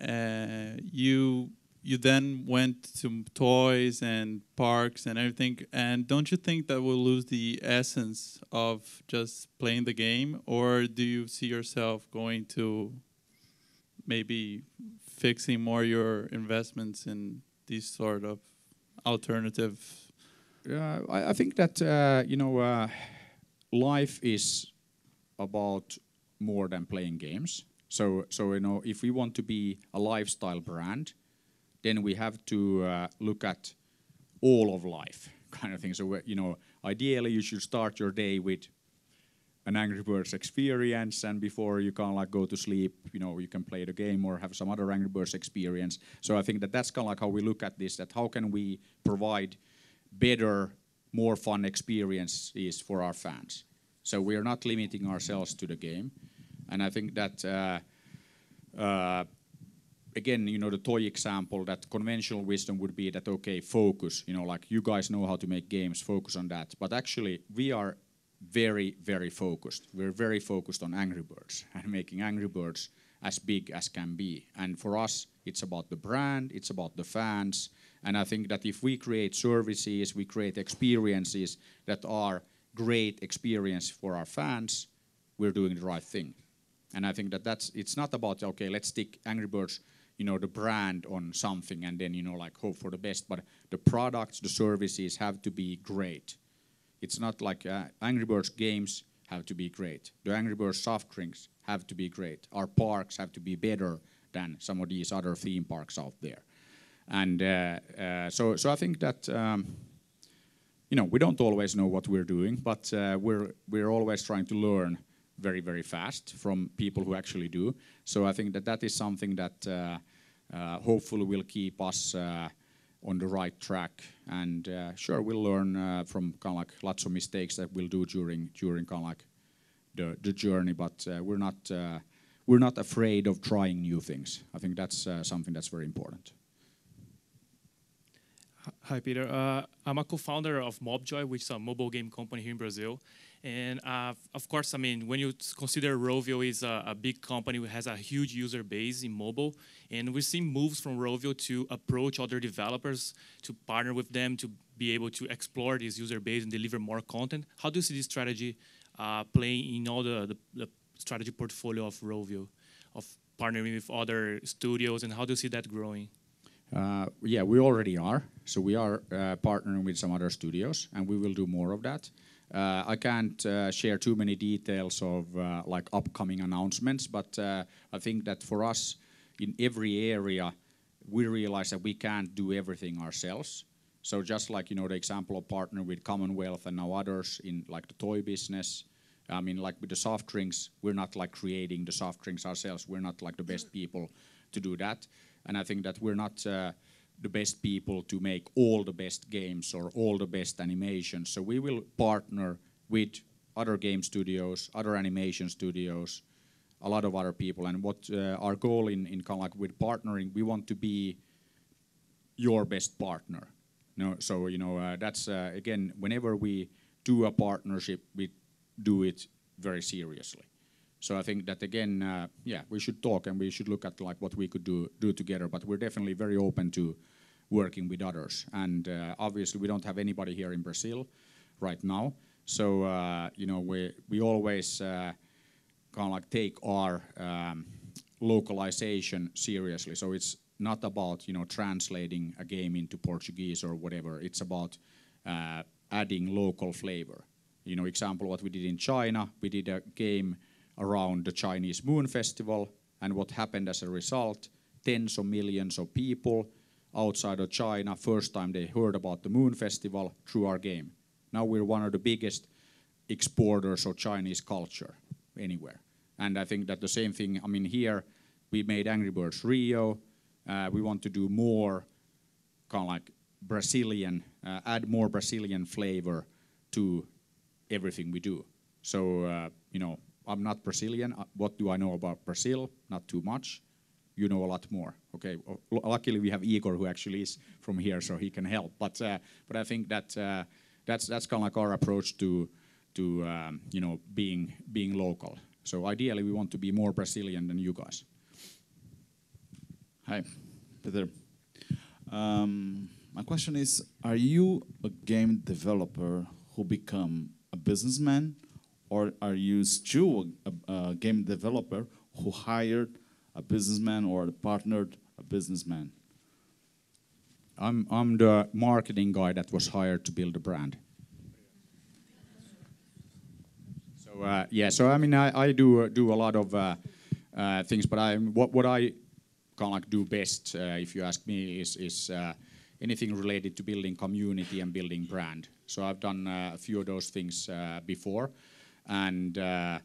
uh, you you then went to toys and parks and everything. And don't you think that we'll lose the essence of just playing the game? Or do you see yourself going to maybe fixing more your investments in these sort of alternative? Uh, I, I, think that, uh, you know, uh, life is about more than playing games. So, so you know, if we want to be a lifestyle brand, then we have to uh, look at all of life <laughs> kind of thing. So, you know, ideally you should start your day with an Angry Birds experience, and before you can like go to sleep, you know, you can play the game or have some other Angry Birds experience. So I think that that's kind of like how we look at this: that how can we provide better, more fun experiences for our fans? So we are not limiting ourselves to the game, and I think that uh, uh, again, you know, the toy example that conventional wisdom would be that, okay, focus, you know, like you guys know how to make games, focus on that. But actually, we are very, very focused. We're very focused on Angry Birds <laughs> and making Angry Birds as big as can be. And for us, it's about the brand, it's about the fans. And I think that if we create services, we create experiences that are great experience for our fans, we're doing the right thing. And I think that that's it's not about okay, let's stick Angry Birds you know the brand on something and then you know like hope for the best but the products the services have to be great it's not like uh, angry birds games have to be great the angry birds soft drinks have to be great our parks have to be better than some of these other theme parks out there and uh, uh, so so i think that um, you know we don't always know what we're doing but uh, we're we're always trying to learn very, very fast from people who actually do. So I think that that is something that uh, uh, hopefully will keep us uh, on the right track. And uh, sure, we'll learn uh, from kind of like lots of mistakes that we'll do during during kind of like the, the journey. But uh, we're not we're not afraid of trying new things. I think that's something that's very important. Hi, Peter. I'm a co-founder of Mobjoy, which is a mobile game company here in Brazil. And uh, of course, I mean, when you consider Rovio is a, a, big company it has a huge user base in mobile, and we see moves from Rovio to approach other developers, to partner with them, to be able to explore this user base and deliver more content. How do you see this strategy uh, playing in all the, the, the strategy portfolio of Rovio, of partnering with other studios, and how do you see that growing? Uh, yeah, we already are. So we are uh, partnering with some other studios, and we will do more of that. Uh, I can't uh, share too many details of uh, like upcoming announcements, but I think that for us, in every area, we realize that we can't do everything ourselves. So just like, you know, the example of partner with Commonwealth and now others in like the toy business, I mean, like with the soft drinks, we're not like creating the soft drinks ourselves. We're not like the best people to do that. And I think that we're not uh, the best people to make all the best games or all the best animations. So we will partner with other game studios, other animation studios, a lot of other people. And what uh, our goal in, in kind of like with partnering, we want to be your best partner. No, so you know uh, that's uh, again whenever we do a partnership, we do it very seriously. So I think that again, uh, yeah, we should talk and we should look at like what we could do do together. But we're definitely very open to working with others. And uh, obviously, we don't have anybody here in Brazil right now. So uh, you know, we we always uh, kind of like take our um, localization seriously. So it's not about you know translating a game into Portuguese or whatever. It's about uh, adding local flavor. You know, example what we did in China. We did a game around the Chinese Moon Festival and what happened as a result. Tens of millions of people outside of China, first time they heard about the Moon Festival through our game. Now we're one of the biggest exporters of Chinese culture anywhere. And I think that the same thing, I mean, here we made Angry Birds Rio. Uh, we want to do more kind of like Brazilian, uh, add more Brazilian flavor to everything we do. So, uh, you know, I'm not Brazilian. Uh, what do I know about Brazil? Not too much. You know a lot more. Okay. Uh, luckily, we have Igor, who actually is from here, so he can help. But uh, but I think that uh, that's that's kind of like our approach to to um, you know being being local. So ideally, we want to be more Brazilian than you guys. Hi, Peter. Um, my question is: Are you a game developer who become a businessman? or are you still a, a, game developer who hired a businessman or partnered a businessman? I'm, I'm the marketing guy that was hired to build a brand. So uh, yeah, so I mean, I, I do uh, do a lot of uh, uh things, but I what what I kind of like do best, uh, if you ask me, is is uh, anything related to building community and building brand. So I've done a few of those things before and uh,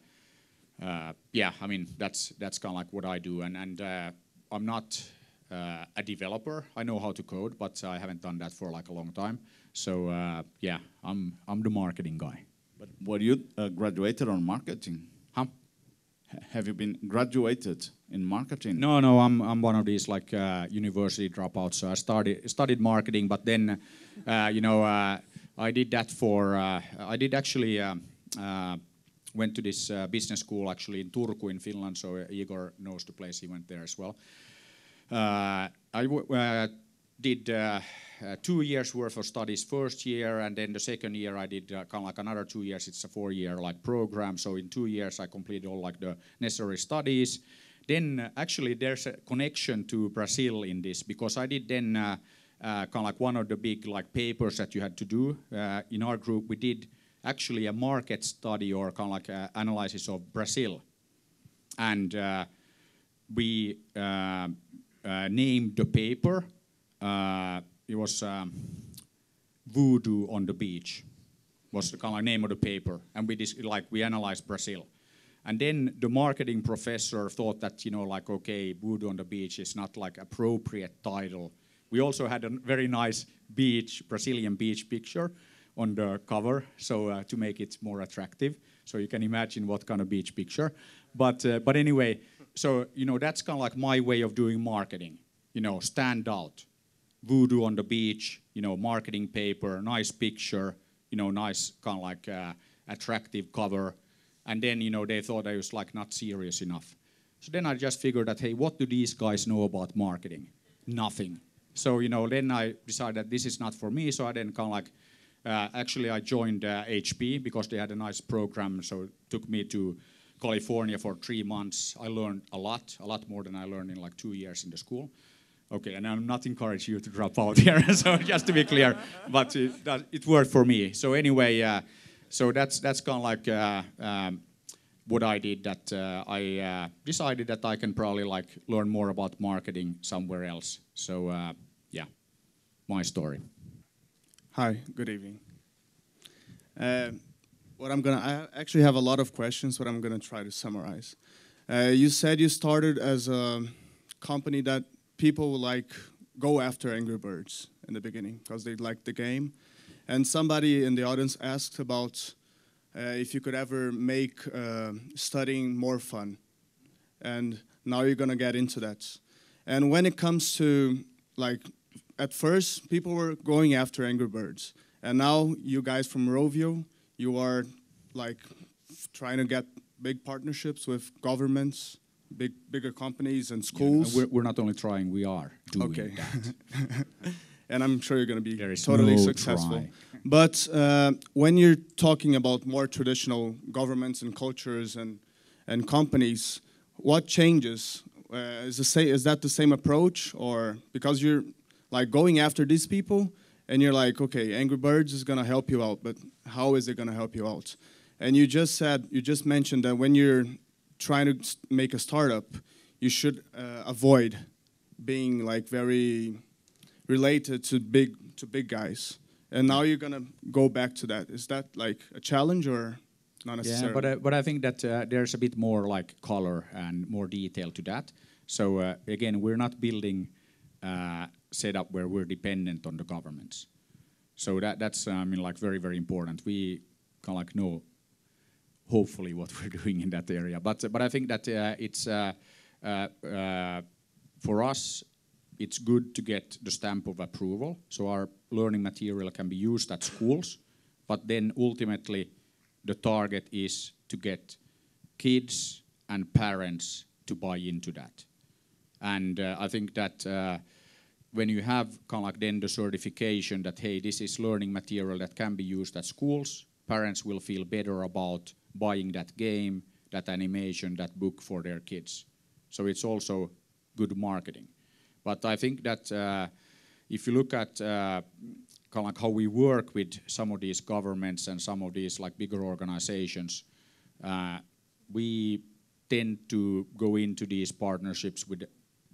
uh, yeah, I mean that's that's kind of like what I do, and and uh, I'm not a developer. I know how to code, but I haven't done that for like a long time. So yeah, I'm I'm the marketing guy. But were you graduated on marketing? Huh? have you been graduated in marketing? No, no, I'm I'm one of these like uh, university dropouts. So I started studied marketing, but then, uh, you know, uh, I did that for I did actually. Um, went to this uh, business school actually in Turku in Finland, so uh, Igor knows the place. He went there as well. Uh, I uh, did uh, uh, two years worth of studies first year, and then the second year I did kind of like another two years. It's a four-year like program, so in two years I completed all like the necessary studies. Then actually there's a connection to Brazil in this because I did then kind of like one of the big like papers that you had to do. in our group we did actually a market study or kind of like a analysis of Brazil. And uh, we uh, uh named the paper, uh, it was um, Voodoo on the Beach, was the kind of name of the paper. And we, like, we analyzed Brazil. And then the marketing professor thought that, you know, like, okay, Voodoo on the Beach is not like appropriate title. We also had a very nice beach, Brazilian beach picture, on the cover so uh, to make it more attractive so you can imagine what kind of beach picture but uh, but anyway so you know that's kind of like my way of doing marketing you know stand out voodoo on the beach you know marketing paper nice picture you know nice kind of like uh, attractive cover and then you know they thought i was like not serious enough so then i just figured that hey what do these guys know about marketing nothing so you know then i decided that this is not for me so i then kind of like uh, actually, I joined uh, HP because they had a nice program, so it took me to California for three months. I learned a lot, a lot more than I learned in like two years in the school. Okay, and I'm not encouraging you to drop out <laughs> here, so just to be clear, but it, that, it, worked for me. So anyway, uh, so that's that's kind of like uh, um, what I did. That uh, I uh, decided that I can probably like learn more about marketing somewhere else. So uh, yeah, my story. Hi, good evening. Uh, what I'm gonna, I actually have a lot of questions, but I'm gonna try to summarize. Uh, you said you started as a company that people like go after Angry Birds in the beginning because they liked the game, and somebody in the audience asked about uh, if you could ever make uh, studying more fun, and now you're gonna get into that. And when it comes to like at first, people were going after Angry Birds. And now you guys from Rovio, you are like trying to get big partnerships with governments, big bigger companies and schools. Yeah, we're, we're, not only trying, we are doing okay. that. <laughs> and I'm sure you're going to be totally no successful. Try. But uh, when you're talking about more traditional governments and cultures and and companies, what changes? Uh, is the same? Is that the same approach, or because you're like going after these people and you're like, okay, Angry Birds is gonna help you out, but how is it gonna help you out? And you just said, you just mentioned that when you're trying to make a startup, you should uh, avoid being like very related to big to big guys. And now you're gonna go back to that. Is that like a challenge or not necessarily? Yeah, but uh, but I think that uh, there's a bit more like color and more detail to that. So uh, again, we're not building uh, Set up where we're dependent on the governments. So that that's I mean like very very important. We kind of like know hopefully what <laughs> we're doing in that area. But but I think that uh, it's uh, uh, for us it's good to get the stamp of approval. So our learning material can be used at schools, but then ultimately the target is to get kids and parents to buy into that. And uh, I think that uh, when you have kind of like then the certification that hey this is learning material that can be used at schools parents will feel better about buying that game that animation that book for their kids so it's also good marketing but i think that uh, if you look at uh, kind of like how we work with some of these governments and some of these like bigger organizations uh, we tend to go into these partnerships with a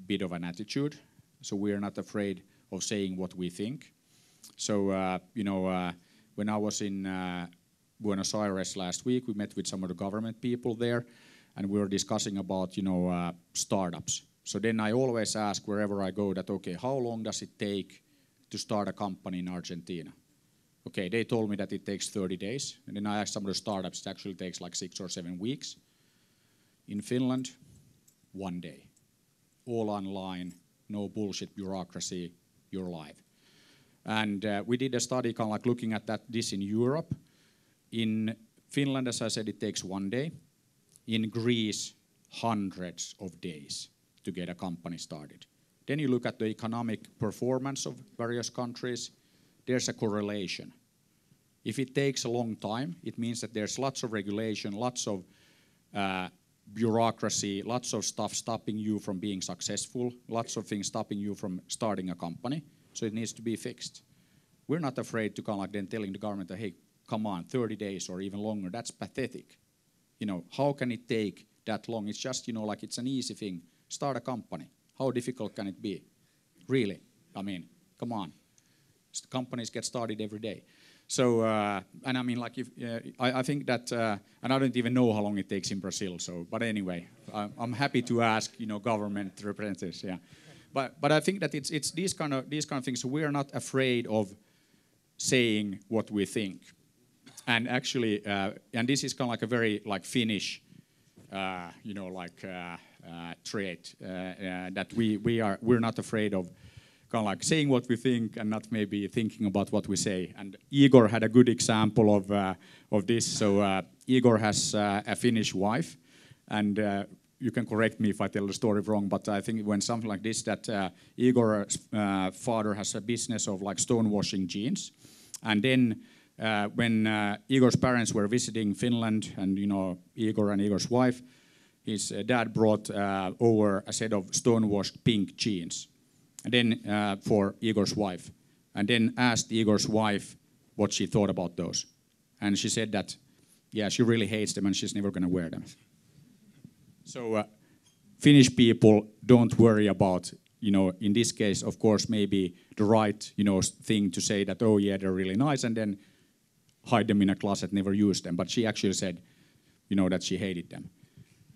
bit of an attitude so we are not afraid of saying what we think. So uh, you know, uh, when I was in uh, Buenos Aires last week, we met with some of the government people there, and we were discussing about you know uh, startups. So then I always ask wherever I go that okay, how long does it take to start a company in Argentina? Okay, they told me that it takes 30 days, and then I asked some of the startups. It actually takes like six or seven weeks. In Finland, one day, all online, no bullshit bureaucracy, you're live. And uh, we did a study kind of like looking at that this in Europe. In Finland, as I said, it takes one day. In Greece, hundreds of days to get a company started. Then you look at the economic performance of various countries, there's a correlation. If it takes a long time, it means that there's lots of regulation, lots of uh, bureaucracy, lots of stuff stopping you from being successful, lots of things stopping you from starting a company. So it needs to be fixed. We're not afraid to kind of like then telling the government that, hey, come on, 30 days or even longer, that's pathetic. You know, how can it take that long? It's just, you know, like it's an easy thing. Start a company. How difficult can it be? Really? I mean, come on. Companies get started every day. So, uh, and I mean, like, if, uh, I, I, think that, uh, and I don't even know how long it takes in Brazil. So, but anyway, I, am happy to ask, you know, government representatives. Yeah, but but I think that it's it's these kind of these kind of things. We are not afraid of saying what we think, and actually, uh, and this is kind of like a very like Finnish, uh, you know, like uh, trait that we we are we're not afraid of kind of like saying what we think and not maybe thinking about what we say. And Igor had a good example of, uh, of this. So uh, Igor has uh, a Finnish wife, and uh, you can correct me if I tell the story wrong, but I think when something like this, that uh, Igor's uh, father has a business of like stonewashing jeans, and then when Igor's parents were visiting Finland, and you know Igor and Igor's wife, his dad brought over a set of stonewashed pink jeans and then uh, for Igor's wife, and then asked Igor's wife what she thought about those. And she said that, yeah, she really hates them and she's never going to wear them. So uh, Finnish people don't worry about, you know, in this case, of course, maybe the right, you know, thing to say that, oh yeah, they're really nice, and then hide them in a closet, never use them. But she actually said, you know, that she hated them.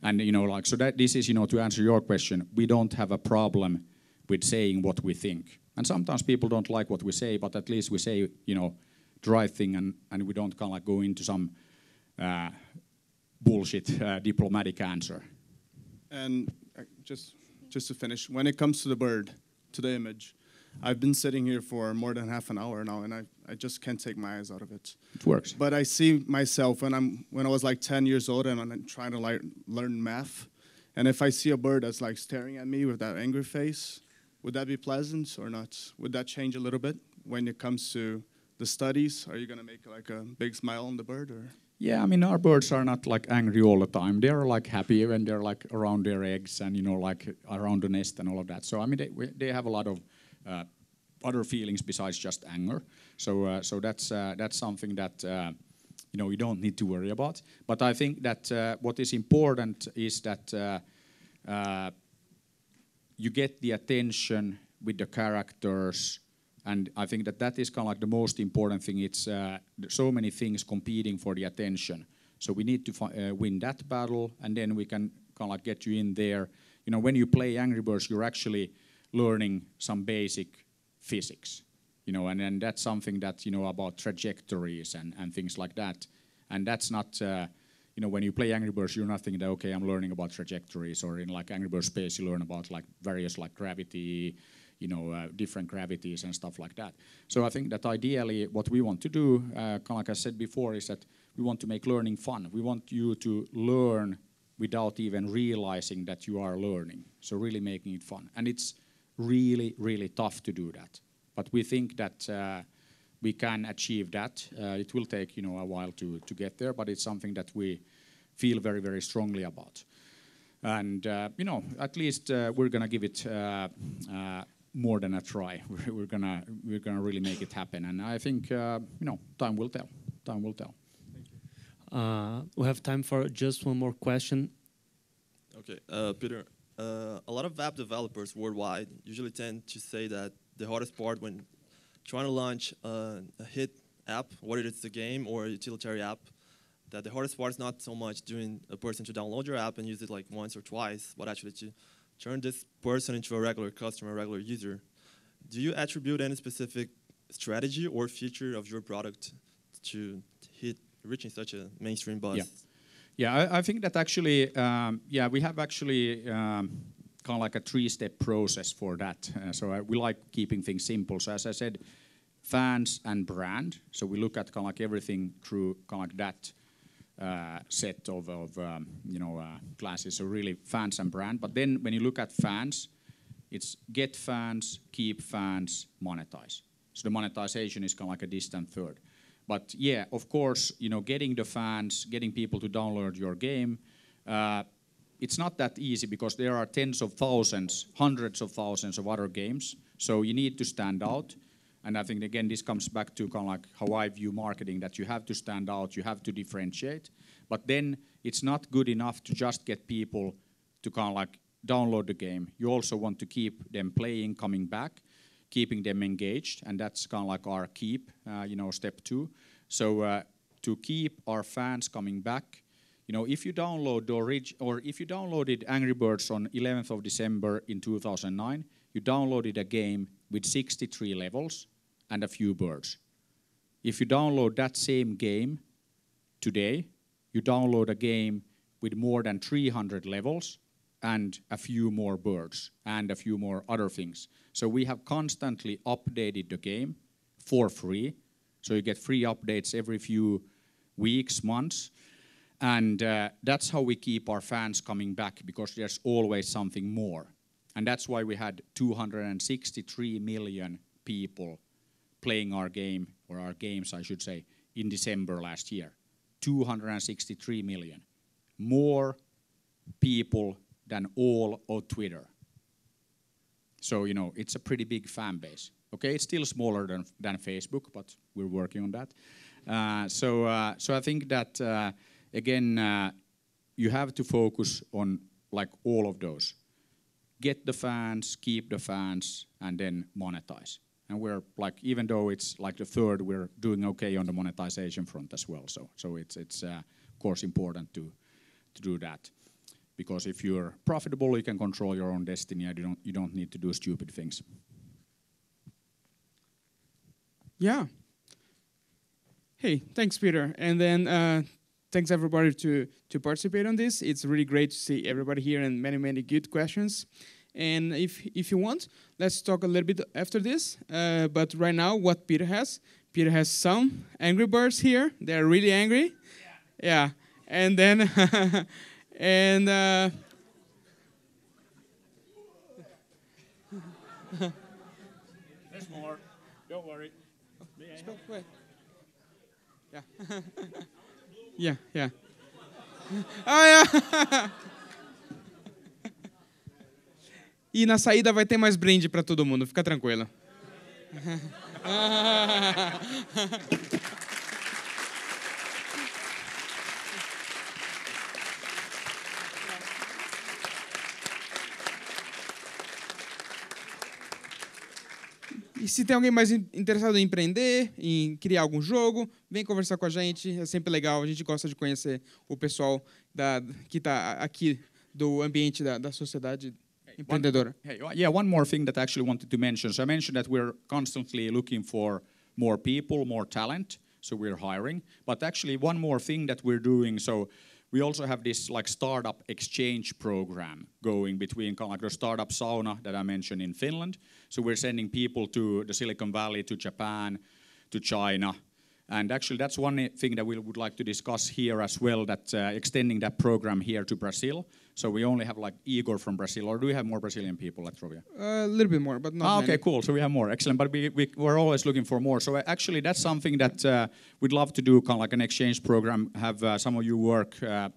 And, you know, like, so that this is, you know, to answer your question, we don't have a problem with saying what we think. And sometimes people don't like what we say, but at least we say, you know, dry thing, and, and we don't kind of like go into some uh, bullshit uh, diplomatic answer. And uh, just just to finish, when it comes to the bird, to the image, I've been sitting here for more than half an hour now, and I, I just can't take my eyes out of it. It works. But I see myself when I'm when I was like 10 years old and I'm trying to like learn math, and if I see a bird that's like staring at me with that angry face, would that be pleasant or not? Would that change a little bit when it comes to the studies? Are you going to make like a big smile on the bird or? Yeah, I mean our birds are not like angry all the time. They are like happy when they're like around their eggs and you know like around the nest and all of that. So I mean they they have a lot of uh, other feelings besides just anger. So uh, so that's uh, that's something that uh, you know you don't need to worry about. But I think that uh, what is important is that uh, you get the attention with the characters and I think that that is kind of like the most important thing. It's uh, so many things competing for the attention. So we need to uh, win that battle, and then we can kind of like get you in there. You know, when you play Angry Birds, you're actually learning some basic physics. You know, and, and that's something that you know about trajectories and, and things like that. And that's not uh, you know, when you play Angry Birds, you're not thinking that, okay, I'm learning about trajectories, or in like Angry Birds space, you learn about like various like gravity, you know, uh, different gravities and stuff like that. So I think that ideally what we want to do, uh, kind of like I said before, is that we want to make learning fun. We want you to learn without even realizing that you are learning. So really making it fun. And it's really, really tough to do that. But we think that uh, we can achieve that. Uh, it will take, you know, a while to get there, but it's something that we feel very, very strongly about. And, uh, you know, at least uh, we're gonna give it more than a try. <laughs> We're gonna really make it happen, and I think, you know, time will tell. Time will tell. Thank you. We have time for just one more question. Okay, Peter, a lot of app developers worldwide usually tend to say that the hardest part when trying to launch a, a hit app, whether it's a game or a utility app, that the hardest part is not so much doing a person to download your app and use it like once or twice, but actually to turn this person into a regular customer, a regular user. Do you attribute any specific strategy or feature of your product to hit reaching such a mainstream buzz? Yeah, yeah I, I think that actually, um, yeah, we have actually. Um, kind of like a three-step process for that. Uh, so I, uh, we like keeping things simple. So as I said, fans and brand. So we look at kind of like everything through kind of like that uh, set of, of um, you know uh, classes. So really fans and brand. But then when you look at fans, it's get fans, keep fans, monetize. So the monetization is kind of like a distant third. But yeah, of course, you know, getting the fans, getting people to download your game. Uh, it's not that easy because there are tens of thousands, hundreds of thousands of other games. So you need to stand out. And I think again, this comes back to kind of like how I view marketing that you have to stand out, you have to differentiate. But then it's not good enough to just get people to kind of like download the game. You also want to keep them playing, coming back, keeping them engaged, and that's kind of like our keep, uh, you know, step two. So uh, to keep our fans coming back, you know, if you download orig- or if you downloaded Angry Birds on 11th of December in 2009, you downloaded a game with 63 levels and a few birds. If you download that same game today, you download a game with more than 300 levels and a few more birds and a few more other things. So we have constantly updated the game for free. So you get free updates every few weeks, months. And uh, that's how we keep our fans coming back because there's always something more. And that's why we had 263 million people playing our game, or our games, I should say, in December last year. 263 million. More people than all of Twitter. So, you know, it's a pretty big fan base. Okay, it's still smaller than, than Facebook, but we're working on that. Uh, so, uh, so I think that uh, again, uh, you have to focus on like all of those. Get the fans, keep the fans, and then monetize. And we're like, even though it's like the third, we're doing okay on the monetization front as well. So, so it's it's uh, of course important to to do that because if you're profitable, you can control your own destiny, and you don't you don't need to do stupid things. Yeah. Hey, thanks, Peter. And then uh, thanks everybody to, to participate on this. It's really great to see everybody here and many, many good questions. And if, if you want, let's talk a little bit after this. Uh, but right now, what Peter has, Peter has some Angry Birds here. They're really angry. Yeah. yeah. And then, <laughs> and, uh, there's more. Don't worry. Yeah. <laughs> Yeah, yeah. Ah, yeah. <laughs> E na saída vai ter mais brinde para todo mundo, fica tranquila. <laughs> se tem alguém mais interessado em empreender, em criar algum jogo, vem conversar com a gente. É sempre legal. A gente gosta de conhecer o pessoal da, que está aqui do ambiente da, da sociedade empreendedora. One, oh, yeah, one more thing that I actually wanted to mention. So I mentioned that we're constantly looking for more people, more talent. So we're hiring. But actually, one more thing that we're doing. So we also have this like startup exchange program going between kind of like the startup sauna that I mentioned in Finland. So we're sending people to the Silicon Valley, to Japan, to China. And actually that's one thing that we would like to discuss here as well, that uh, extending that program here to Brazil. So we only have like Igor from Brazil, or do we have more Brazilian people at Trovia? Uh, a little bit more, but not. Ah, okay, many. cool. So we have more. Excellent. But we, we, are always looking for more. So uh, actually, that's something that uh, we'd love to do, kind of like an exchange program, have uh, some of you work. Uh,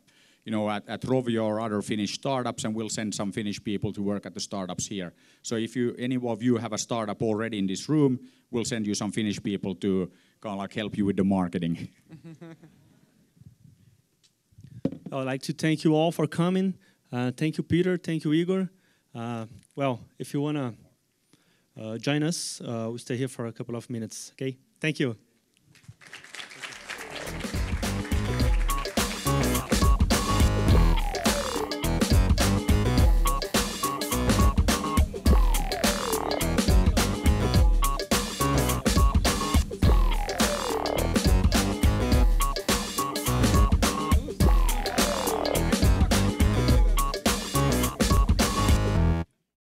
you know, at, at Rovio or other Finnish startups, and we'll send some Finnish people to work at the startups here. So if you, any of you have a startup already in this room, we'll send you some Finnish people to kind of like help you with the marketing. <laughs> I'd like to thank you all for coming. Uh, thank you, Peter. Thank you, Igor. Uh, well, if you want to uh, join us, uh, we'll stay here for a couple of minutes. Okay? Thank you.